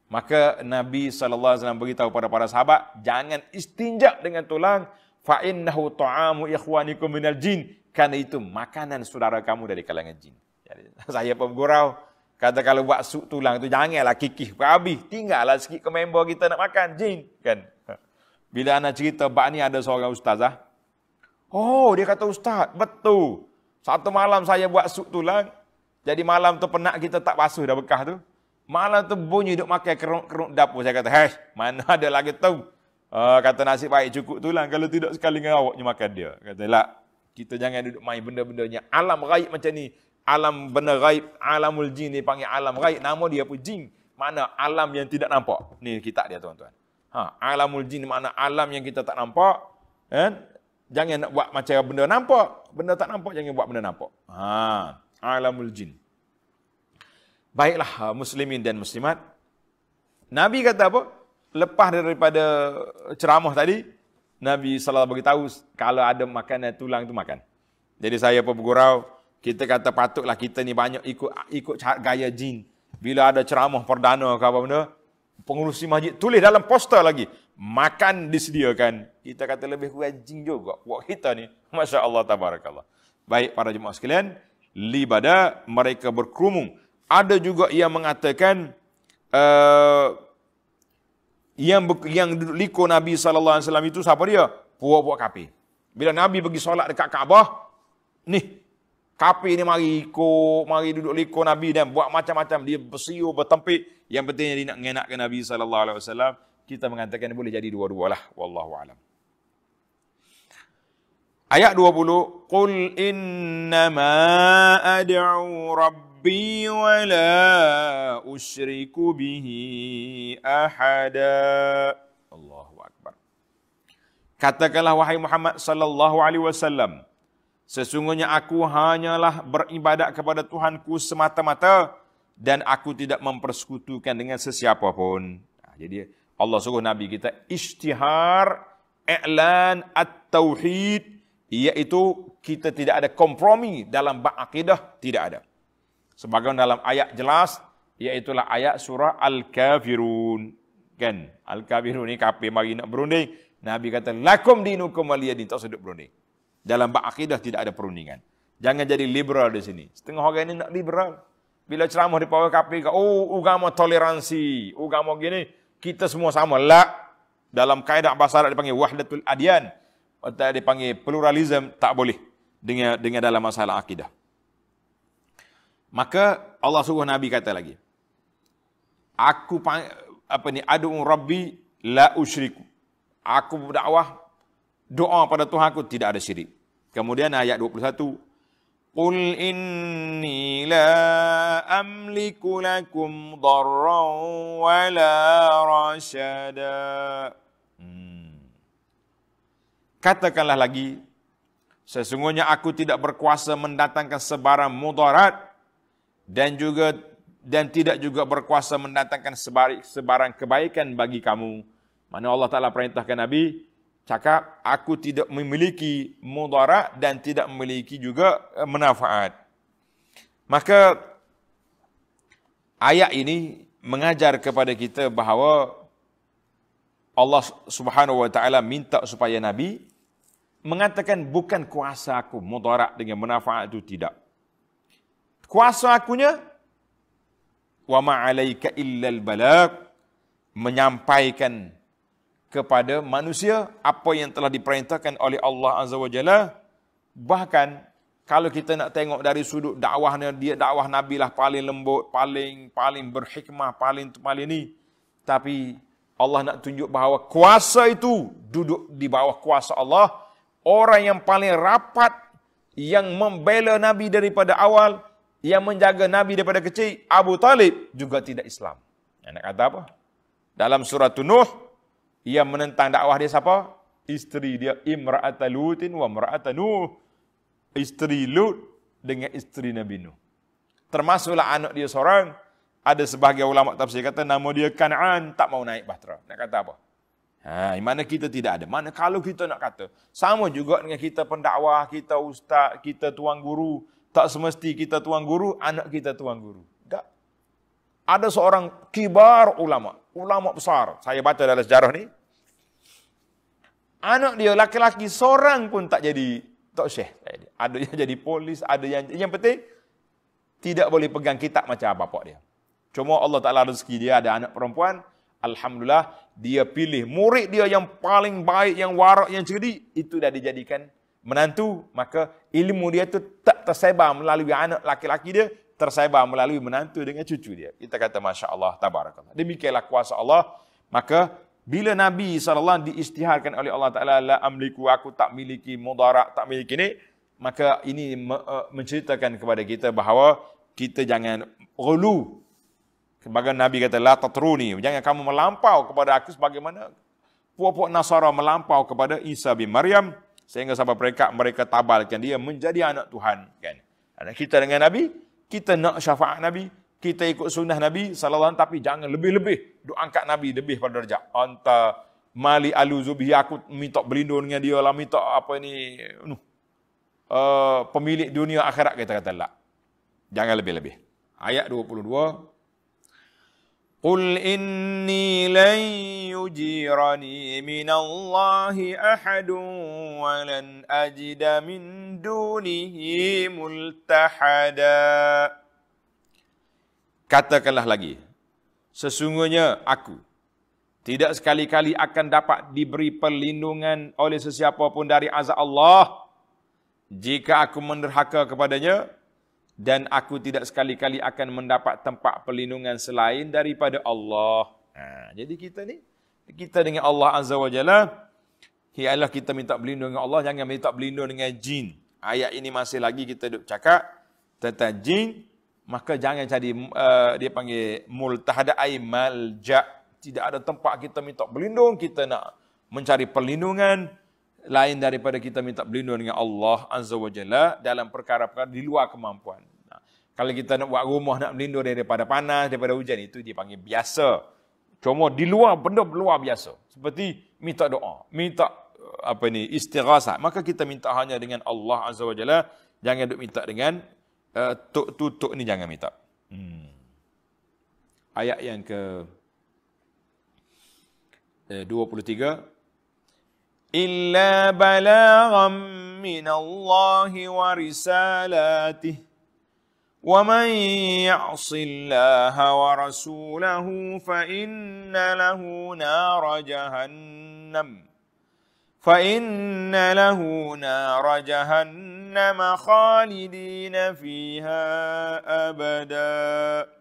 maka Nabi sallallahu alaihi wasallam beritahu kepada para sahabat jangan istinja dengan tulang fa innahu ta'amu ikhwanikum minal jin kerana itu makanan saudara kamu dari kalangan jin jadi saya pun gurau kata kalau buat sup tulang tu janganlah kikih habis tinggallah sikit ke kita nak makan jin kan bila anak cerita, Pak ni ada seorang ustazah. Oh, dia kata ustaz, betul. Satu malam saya buat sup tulang. Jadi malam tu penak kita tak basuh dah bekah tu. Malam tu bunyi duk makan keruk-keruk dapur. Saya kata, hei, mana ada lagi tu. Uh, kata nasi baik cukup tulang. Kalau tidak sekali dengan awak, makan dia. Kata, lah, kita jangan duduk main benda-benda yang alam raib macam ni. Alam benda raib, alamul jin ni panggil alam raib. Nama dia pun jin. Mana alam yang tidak nampak. Ni kitab dia tuan-tuan. Ha, alamul jin makna alam yang kita tak nampak. Kan? Jangan nak buat macam benda nampak. Benda tak nampak, jangan buat benda nampak. Ha, alamul jin. Baiklah, ha, muslimin dan muslimat. Nabi kata apa? Lepas daripada ceramah tadi, Nabi SAW beritahu, kalau ada makanan tulang itu makan. Jadi saya pun bergurau, kita kata patutlah kita ni banyak ikut ikut gaya jin. Bila ada ceramah perdana ke apa benda, pengurusi masjid tulis dalam poster lagi. Makan disediakan. Kita kata lebih wajing juga. Buat kita ni. Masya Allah tabarakallah. Baik para jemaah sekalian. Libada mereka berkerumun. Ada juga yang mengatakan. Uh, yang yang duduk liko Nabi Sallallahu Alaihi Wasallam itu siapa dia? Puak-puak kapi. Bila Nabi pergi solat dekat Kaabah. Nih Kapi ni mari ikut, mari duduk liko Nabi dan buat macam-macam. Dia bersiur, bertempik. Yang pentingnya dia nak mengenakkan Nabi SAW. Kita mengatakan boleh jadi dua-dua lah. Wallahu alam. Ayat 20. Qul innama ad'u rabbi wa la usyriku bihi ahada. Allahu Katakanlah wahai Muhammad sallallahu alaihi wasallam. Sesungguhnya aku hanyalah beribadat kepada Tuhanku semata-mata dan aku tidak mempersekutukan dengan sesiapa pun. Jadi Allah suruh Nabi kita isytihar i'lan at-tauhid iaitu kita tidak ada kompromi dalam akidah tidak ada. Sebagai dalam ayat jelas iaitu ayat surah Al-Kafirun. Kan? Al-Kafirun ini kafir mari nak berunding. Nabi kata lakum dinukum waliyadin tak sedut berunding. Dalam berakidah tidak ada perundingan. Jangan jadi liberal di sini. Setengah orang ini nak liberal. Bila ceramah di Pawai Kapi, oh, agama toleransi, agama gini, kita semua sama. Lah, dalam kaedah bahasa Arab dipanggil wahdatul adian. Atau dipanggil pluralism, tak boleh. Dengan dengan dalam masalah akidah. Maka Allah suruh Nabi kata lagi. Aku apa ni Aduun rabbi la usyriku. Aku berdakwah doa pada Tuhan aku tidak ada syirik. Kemudian ayat 21. Qul inni la amliku lakum darran wa la rasyada. Hmm. Katakanlah lagi, sesungguhnya aku tidak berkuasa mendatangkan sebarang mudarat dan juga dan tidak juga berkuasa mendatangkan sebarang kebaikan bagi kamu. Mana Allah Ta'ala perintahkan Nabi, cakap aku tidak memiliki mudarat dan tidak memiliki juga eh, manfaat. Maka ayat ini mengajar kepada kita bahawa Allah Subhanahu wa taala minta supaya nabi mengatakan bukan kuasa aku mudarat dengan manfaat itu tidak. Kuasa akunya wa ma'alaika illa al balagh menyampaikan kepada manusia apa yang telah diperintahkan oleh Allah Azza wa Jalla. Bahkan kalau kita nak tengok dari sudut dakwahnya, dia dakwah Nabi lah paling lembut, paling paling berhikmah, paling paling ni. Tapi Allah nak tunjuk bahawa kuasa itu duduk di bawah kuasa Allah. Orang yang paling rapat, yang membela Nabi daripada awal, yang menjaga Nabi daripada kecil, Abu Talib juga tidak Islam. Anak kata apa? Dalam surah Nuh, yang menentang dakwah dia siapa? Isteri dia Imra'at Lutin wa Imra'at Nuh. Isteri Lut dengan isteri Nabi Nuh. Termasuklah anak dia seorang. Ada sebahagian ulama tafsir kata nama dia kanan tak mau naik bahtera. Nak kata apa? Ha, mana kita tidak ada. Mana kalau kita nak kata. Sama juga dengan kita pendakwah, kita ustaz, kita tuan guru. Tak semesti kita tuan guru, anak kita tuan guru ada seorang kibar ulama, ulama besar. Saya baca dalam sejarah ni. Anak dia laki-laki seorang pun tak jadi tok syekh. Ada yang jadi polis, ada yang yang penting tidak boleh pegang kitab macam bapak dia. Cuma Allah Taala rezeki dia ada anak perempuan, alhamdulillah dia pilih murid dia yang paling baik, yang warak, yang cerdik itu dah dijadikan menantu, maka ilmu dia tu tak tersebar melalui anak laki-laki dia tersebar melalui menantu dengan cucu dia. Kita kata Masya Allah, Tabarakallah. Demikianlah kuasa Allah. Maka bila Nabi SAW diistiharkan oleh Allah Ta'ala, La amliku, aku tak miliki mudarak, tak miliki ni. Maka ini e, menceritakan kepada kita bahawa kita jangan gulu. Sebagai Nabi kata, La tatruni, jangan kamu melampau kepada aku sebagaimana puak-puak Nasara melampau kepada Isa bin Maryam sehingga sampai mereka mereka tabalkan dia menjadi anak Tuhan kan. Anak kita dengan Nabi kita nak syafaat Nabi, kita ikut sunnah Nabi sallallahu alaihi tapi jangan lebih-lebih duk angkat Nabi lebih pada derajat. Anta mali alu aluzubihi aku minta berlindung dengan dia lah minta apa ini uh, eh, pemilik dunia akhirat kita kata lah. Jangan lebih-lebih. Ayat 22 قل إني لن يجيرني من الله أحد ولن أجد من دونه ملتحدا Katakanlah lagi, sesungguhnya aku tidak sekali-kali akan dapat diberi perlindungan oleh sesiapa pun dari azab Allah jika aku menderhaka kepadanya dan aku tidak sekali-kali akan mendapat tempat pelindungan selain daripada Allah. Ha, jadi kita ni, kita dengan Allah Azza wa Jalla, Ya kita minta berlindung dengan Allah, jangan minta berlindung dengan jin. Ayat ini masih lagi kita duduk cakap tentang jin, maka jangan cari, uh, dia panggil multahada'ai malja' tidak ada tempat kita minta berlindung, kita nak mencari perlindungan, lain daripada kita minta perlindungan dengan Allah Azza wa Jalla dalam perkara-perkara di luar kemampuan. Nah, kalau kita nak buat rumah nak melindung daripada panas, daripada hujan itu dipanggil biasa. Cuma di luar benda luar biasa. Seperti minta doa, minta eh, apa ni istighasah. Maka kita minta hanya dengan Allah Azza wa Jalla, jangan duk minta dengan uh, tok tutuk ni jangan minta. Hmm. Ayat yang ke eh, 23 إلا بلاغا من الله ورسالاته ومن يعص الله ورسوله فإن له نار جهنم فإن له نار جهنم خالدين فيها أبدا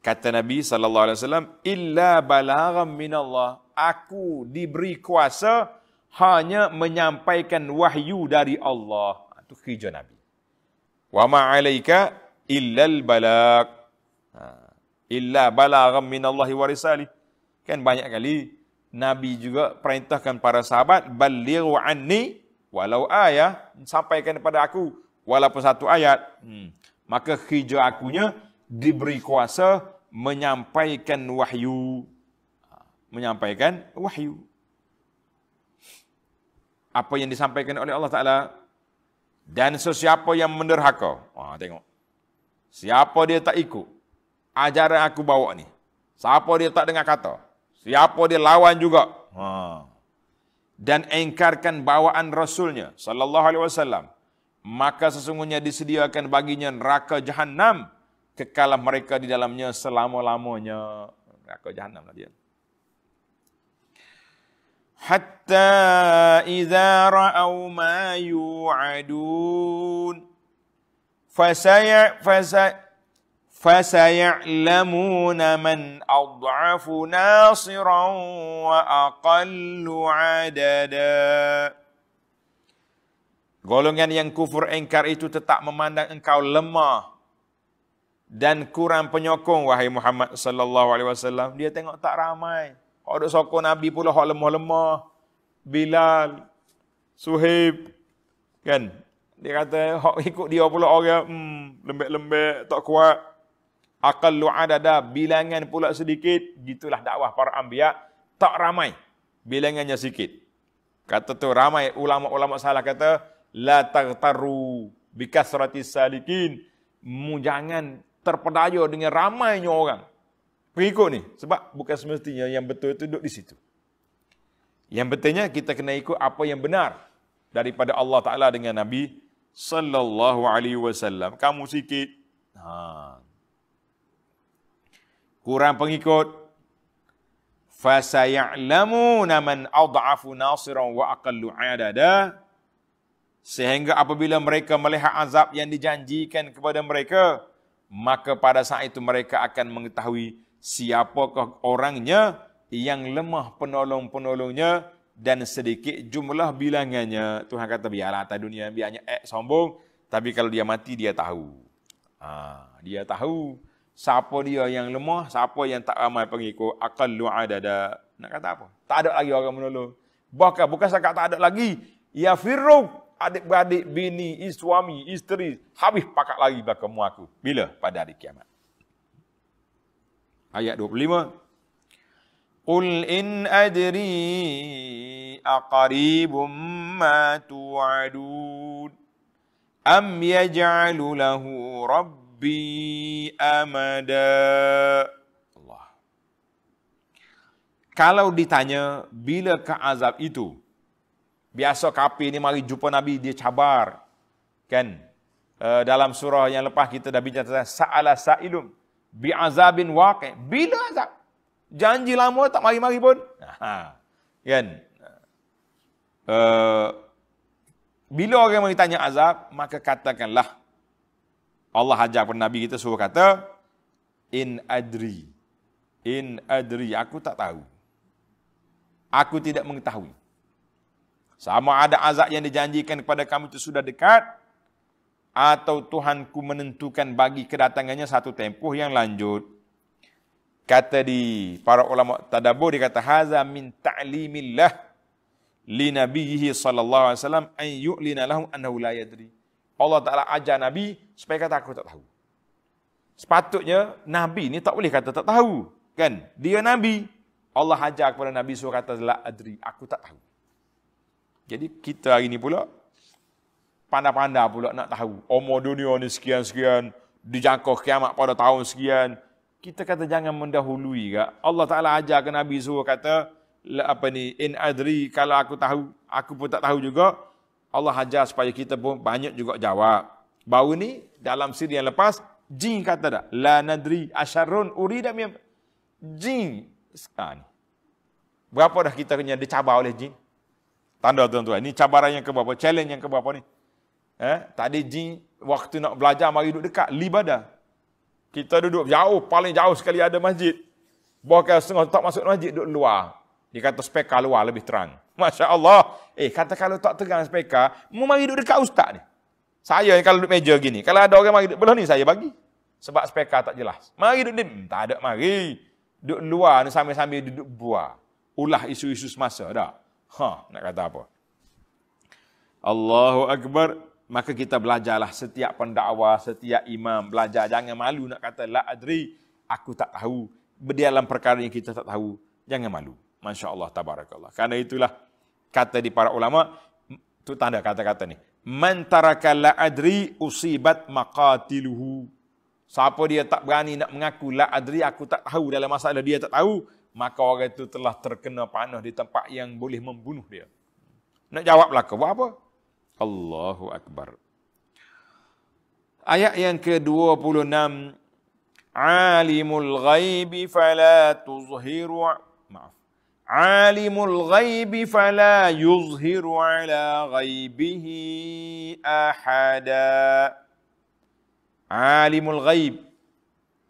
Kata Nabi sallallahu alaihi wasallam, "Illa بلاغا min Allah." aku diberi kuasa hanya menyampaikan wahyu dari Allah. Itu ha, kerja Nabi. Wa ma illa al-balaq. Ha. Illa balagham min Allahi wa risali. Kan banyak kali Nabi juga perintahkan para sahabat balighu anni walau ayah sampaikan kepada aku walaupun satu ayat. Hmm. Maka khija akunya diberi kuasa menyampaikan wahyu menyampaikan wahyu. Apa yang disampaikan oleh Allah Ta'ala. Dan sesiapa yang menderhaka. Wah, tengok. Siapa dia tak ikut. Ajaran aku bawa ni. Siapa dia tak dengar kata. Siapa dia lawan juga. Ha. Dan engkarkan bawaan Rasulnya. Sallallahu alaihi wasallam. Maka sesungguhnya disediakan baginya neraka jahannam. Kekalah mereka di dalamnya selama-lamanya. Neraka jahannam lah dia. حتى إذا رأوا ما يوعدون فسي فسي فسيعلمون من أضعف ناصرا وأقل عددا Golongan yang kufur engkar itu tetap memandang engkau lemah dan kurang penyokong wahai Muhammad sallallahu alaihi wasallam dia tengok tak ramai Orang duk sokong Nabi pula hak lemah-lemah. Bilal, Suhaib kan. Dia kata hak ikut dia pula orang hmm lembek-lembek tak kuat. Aqallu adada bilangan pula sedikit, gitulah dakwah para ambiak tak ramai. Bilangannya sikit. Kata tu ramai ulama-ulama salah kata la tagtaru bikasratis salikin. Mu jangan terpedaya dengan ramainya orang pengikut ni. Sebab bukan semestinya yang betul itu duduk di situ. Yang betulnya kita kena ikut apa yang benar daripada Allah Ta'ala dengan Nabi Sallallahu Alaihi Wasallam. Kamu sikit. Ha. Kurang pengikut. Fasaya'lamuna man adha'afu nasiran wa aqallu adada. Sehingga apabila mereka melihat azab yang dijanjikan kepada mereka, maka pada saat itu mereka akan mengetahui siapakah orangnya yang lemah penolong-penolongnya dan sedikit jumlah bilangannya. Tuhan kata biarlah atas dunia biarnya eh sombong. Tapi kalau dia mati dia tahu. Ha, dia tahu siapa dia yang lemah, siapa yang tak ramai pengikut. Akal lu'adada. Nak kata apa? Tak ada lagi orang menolong. Bahkan bukan sekat tak ada lagi. Ya firruh adik-beradik, bini, suami, isteri. Habis pakat lagi bakamu aku. Bila? Pada hari kiamat ayat 25 Qul in adri aqaribum ma tuadud? am yaj'alu lahu rabbi amada Allah Kalau ditanya bila ke azab itu biasa kapi ni mari jumpa nabi dia cabar kan uh, dalam surah yang lepas kita dah bincang tentang sa'ala sa'ilum bi'azabin waqi' bila azab janji lama tak mari-mari pun ha kan uh, bila orang mari tanya azab maka katakanlah Allah ajar pada nabi kita suruh kata in adri in adri aku tak tahu aku tidak mengetahui sama ada azab yang dijanjikan kepada kamu itu sudah dekat atau Tuhanku menentukan bagi kedatangannya satu tempoh yang lanjut. Kata di para ulama tadabbur dia kata haza min ta'limillah li nabiyhi sallallahu alaihi wasallam an yu'lina lahu annahu la yadri. Allah Taala ajar nabi supaya kata aku tak tahu. Sepatutnya nabi ni tak boleh kata tak tahu, kan? Dia nabi. Allah ajar kepada nabi suruh kata la adri, aku tak tahu. Jadi kita hari ni pula pandai-pandai pula nak tahu. Umur dunia ni sekian-sekian. Dijangka kiamat pada tahun sekian. Kita kata jangan mendahului kak. Allah Ta'ala ajar ke Nabi suruh kata, apa ni, in adri, kalau aku tahu, aku pun tak tahu juga. Allah ajar supaya kita pun banyak juga jawab. Baru ni, dalam siri yang lepas, jin kata tak? La nadri asyarun uri dan miyam. Jin. Sekarang ha, Berapa dah kita kena dicabar oleh jin? Tanda tuan-tuan. Ini cabaran yang keberapa? Challenge yang keberapa ni? Eh, tak ada jin waktu nak belajar mari duduk dekat libada. Kita duduk jauh, paling jauh sekali ada masjid. Bukan setengah tak masuk masjid, duduk luar. Dia kata speka luar lebih terang. Masya Allah. Eh, kata kalau tak terang speka, mau mari duduk dekat ustaz ni. Saya kalau duduk meja gini. Kalau ada orang mari duduk belah ni, saya bagi. Sebab speka tak jelas. Mari duduk ni. Tak ada mari. Duduk luar ni sambil-sambil duduk buah. Ulah isu-isu semasa dah. Ha, nak kata apa? Allahu Akbar. Maka kita belajarlah setiap pendakwa, setiap imam belajar. Jangan malu nak kata, La adri, aku tak tahu. Di dalam perkara yang kita tak tahu, jangan malu. Masya Allah, tabarakallah. Karena itulah kata di para ulama, itu tanda kata-kata ni. Man la adri usibat maqatiluhu. Siapa dia tak berani nak mengaku la adri, aku tak tahu dalam masalah dia tak tahu. Maka orang itu telah terkena panah di tempat yang boleh membunuh dia. Nak jawab lah ke? Buat apa? Allahu Akbar. Ayat yang ke-26 Alimul ghaibi fala tuzhiru maaf. Alimul ghaibi fala yuzhiru ala ghaibihi ahada. Alimul ghaib.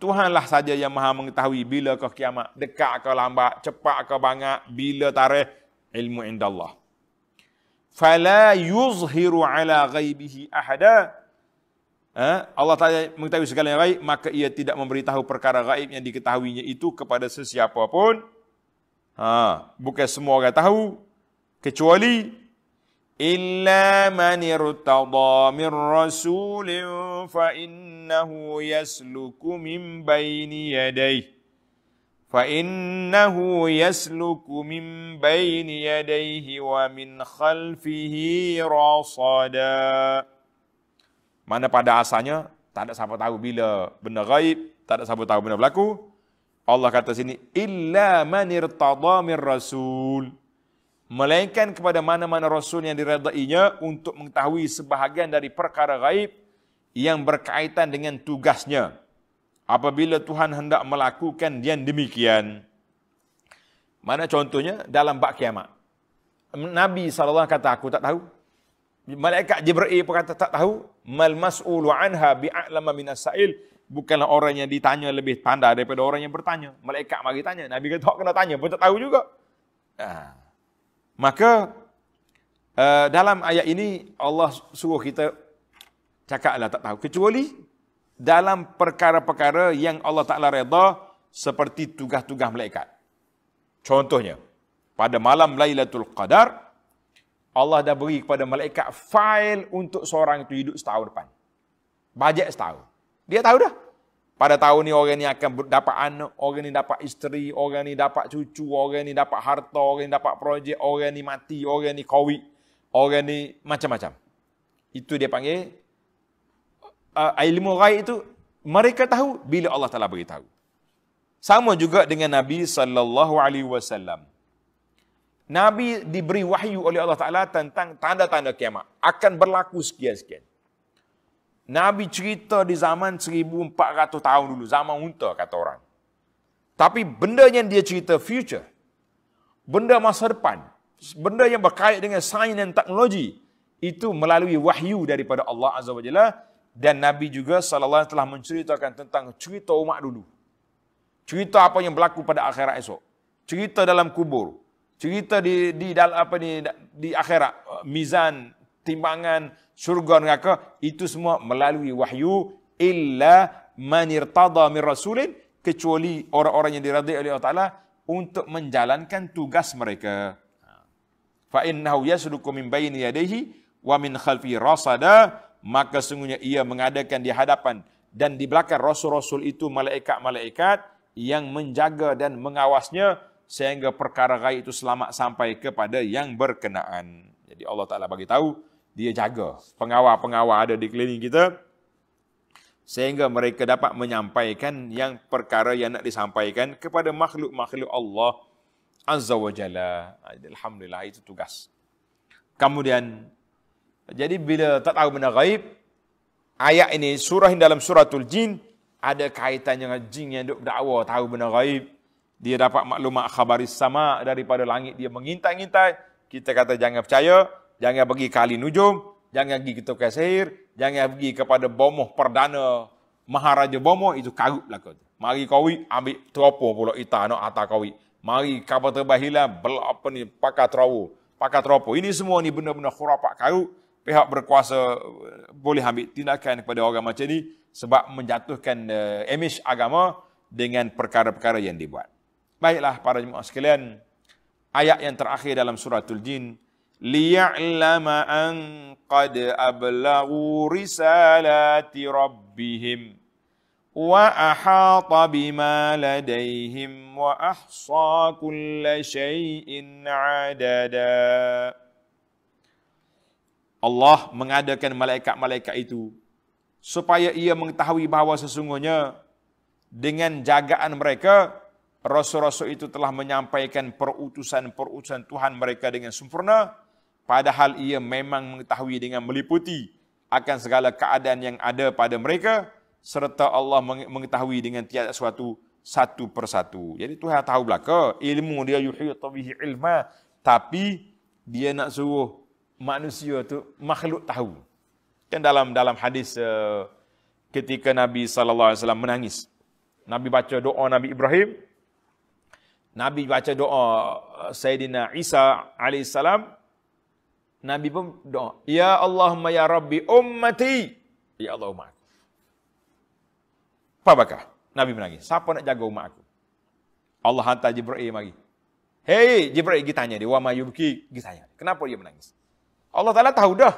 Tuhanlah saja yang maha mengetahui bila kau kiamat, dekat ke lambat, cepat ke bangat, bila tarikh ilmu indallah. فلا يظهر على غيبه احدا Allah Ta'ala mengetahui segala yang gaib, maka ia tidak memberitahu perkara gaib yang diketahuinya itu kepada sesiapa pun. Ha, bukan semua orang tahu, kecuali illa manir irtadha min rasulin fa innahu yasluku min bayni yadayhi فإنه min من بين wa min خلفه رصدا Mana pada asalnya, tak ada siapa tahu bila benda gaib, tak ada siapa tahu benda berlaku. Allah kata sini, illa man irtada min rasul. Melainkan kepada mana-mana rasul yang diredainya untuk mengetahui sebahagian dari perkara gaib yang berkaitan dengan tugasnya apabila Tuhan hendak melakukan yang demikian. Mana contohnya dalam bab kiamat. Nabi SAW kata aku tak tahu. Malaikat Jibril pun kata tak tahu. Mal mas'ulu anha bi'a'lama minas sa'il. Bukanlah orang yang ditanya lebih pandai daripada orang yang bertanya. Malaikat mari tanya. Nabi kata tak kena tanya pun tak tahu juga. Nah. Ha. Maka uh, dalam ayat ini Allah suruh kita cakaplah tak tahu. Kecuali dalam perkara-perkara yang Allah Ta'ala redha seperti tugas-tugas malaikat. Contohnya, pada malam Lailatul Qadar, Allah dah beri kepada malaikat fail untuk seorang itu hidup setahun depan. Bajet setahun. Dia tahu dah. Pada tahun ni orang ni akan dapat anak, orang ni dapat isteri, orang ni dapat cucu, orang ni dapat harta, orang ni dapat projek, orang ni mati, orang ni covid, orang ni macam-macam. Itu dia panggil uh, ah, ilmu ghaib itu mereka tahu bila Allah Taala beritahu. Sama juga dengan Nabi sallallahu alaihi wasallam. Nabi diberi wahyu oleh Allah Taala tentang tanda-tanda kiamat akan berlaku sekian-sekian. Nabi cerita di zaman 1400 tahun dulu zaman unta kata orang. Tapi benda yang dia cerita future. Benda masa depan. Benda yang berkait dengan sains dan teknologi itu melalui wahyu daripada Allah Azza wa Jalla dan Nabi juga sallallahu alaihi telah menceritakan tentang cerita umat dulu. Cerita apa yang berlaku pada akhirat esok. Cerita dalam kubur. Cerita di di dalam apa ni di akhirat mizan timbangan syurga neraka itu semua melalui wahyu illa man irtada min rasulin kecuali orang-orang yang diridai oleh Allah Taala untuk menjalankan tugas mereka. Fa innahu yasluku min bayni yadehi wa min khalfi rasada maka sungguhnya ia mengadakan di hadapan dan di belakang rasul-rasul itu malaikat-malaikat yang menjaga dan mengawasnya sehingga perkara gaib itu selamat sampai kepada yang berkenaan. Jadi Allah Taala bagi tahu dia jaga, pengawal-pengawal ada di keliling kita sehingga mereka dapat menyampaikan yang perkara yang nak disampaikan kepada makhluk-makhluk Allah Azza wa Jalla. Alhamdulillah itu tugas. Kemudian jadi bila tak tahu benda gaib, ayat ini surah ini dalam suratul jin ada kaitannya dengan jin yang duk berdakwa tahu benda gaib. Dia dapat maklumat khabar sama daripada langit dia mengintai-ngintai. Kita kata jangan percaya, jangan pergi kali nujum, jangan pergi ke tukar sihir, jangan pergi kepada bomoh perdana Maharaja Bomoh itu karut belakang tu. Mari kawi ambil teropong pula kita nak atas kawi. Mari kapal terbang hilang, belak apa ni, pakai terowong, pakai teropong. Ini semua ni benda-benda khurafat karut pihak berkuasa eh, boleh ambil tindakan kepada orang macam ni sebab menjatuhkan uh, image agama dengan perkara-perkara yang dibuat. Baiklah para jemaah sekalian, ayat yang terakhir dalam suratul jin liya'lama an qad ablaghu risalati rabbihim wa ahata bima ladaihim wa ahsa kulla shay'in 'adada. Allah mengadakan malaikat-malaikat itu supaya ia mengetahui bahawa sesungguhnya dengan jagaan mereka rasul-rasul itu telah menyampaikan perutusan-perutusan Tuhan mereka dengan sempurna padahal ia memang mengetahui dengan meliputi akan segala keadaan yang ada pada mereka serta Allah mengetahui dengan tiada sesuatu satu persatu. Jadi Tuhan tahu belaka ilmu dia yuhyi bihi ilma tapi dia nak suruh manusia tu makhluk tahu. Kan dalam dalam hadis uh, ketika Nabi saw menangis. Nabi baca doa Nabi Ibrahim. Nabi baca doa eh, Sayyidina Isa alaihi Nabi pun doa, "Ya Allahumma ya Rabbi ummati." Ya Allah umat. Apa bakal? Nabi menangis. Siapa nak jaga umat aku? Allah hantar Jibril mari. Hei, Jibril, kita tanya dia. Wama yubki, kita tanya. Kenapa dia menangis? Allah Ta'ala tahu dah.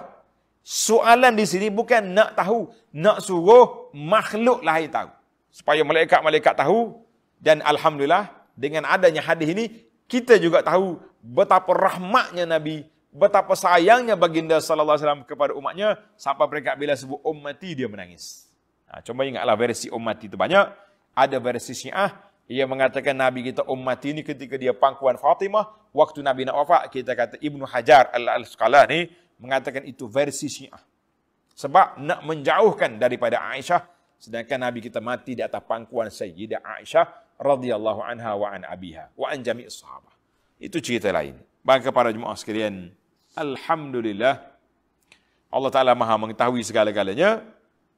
Soalan di sini bukan nak tahu. Nak suruh makhluk lah yang tahu. Supaya malaikat-malaikat tahu. Dan Alhamdulillah, dengan adanya hadis ini, kita juga tahu betapa rahmatnya Nabi, betapa sayangnya baginda Sallallahu Alaihi Wasallam kepada umatnya, sampai mereka bila sebut ummati, dia menangis. Ha, cuma ingatlah versi ummati itu banyak. Ada versi syiah, ia mengatakan Nabi kita umat ini ketika dia pangkuan Fatimah, waktu Nabi nak wafat, kita kata Ibnu Hajar al-Asqalani ni mengatakan itu versi Syiah. Sebab nak menjauhkan daripada Aisyah, sedangkan Nabi kita mati di atas pangkuan Sayyidah Aisyah radhiyallahu anha wa an abiha wa an jami' sahabah. Itu cerita lain. Bangka para jemaah sekalian, Alhamdulillah, Allah Ta'ala maha mengetahui segala-galanya,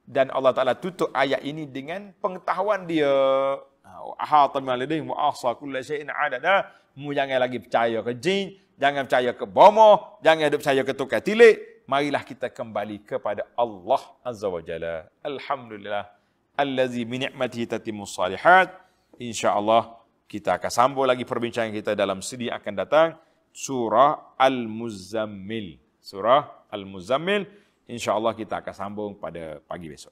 dan Allah Ta'ala tutup ayat ini dengan pengetahuan dia ahatan ma ladaihi wa ahsa kulla shay'in adada mu jangan lagi percaya ke jin jangan percaya ke bomo jangan hidup percaya ke tukar tilik marilah kita kembali kepada Allah azza wa jalla alhamdulillah allazi min ni'matihi tatimmu salihat Insya Allah kita akan sambung lagi perbincangan kita dalam siri akan datang surah al-muzammil surah al-muzammil Allah kita akan sambung pada pagi besok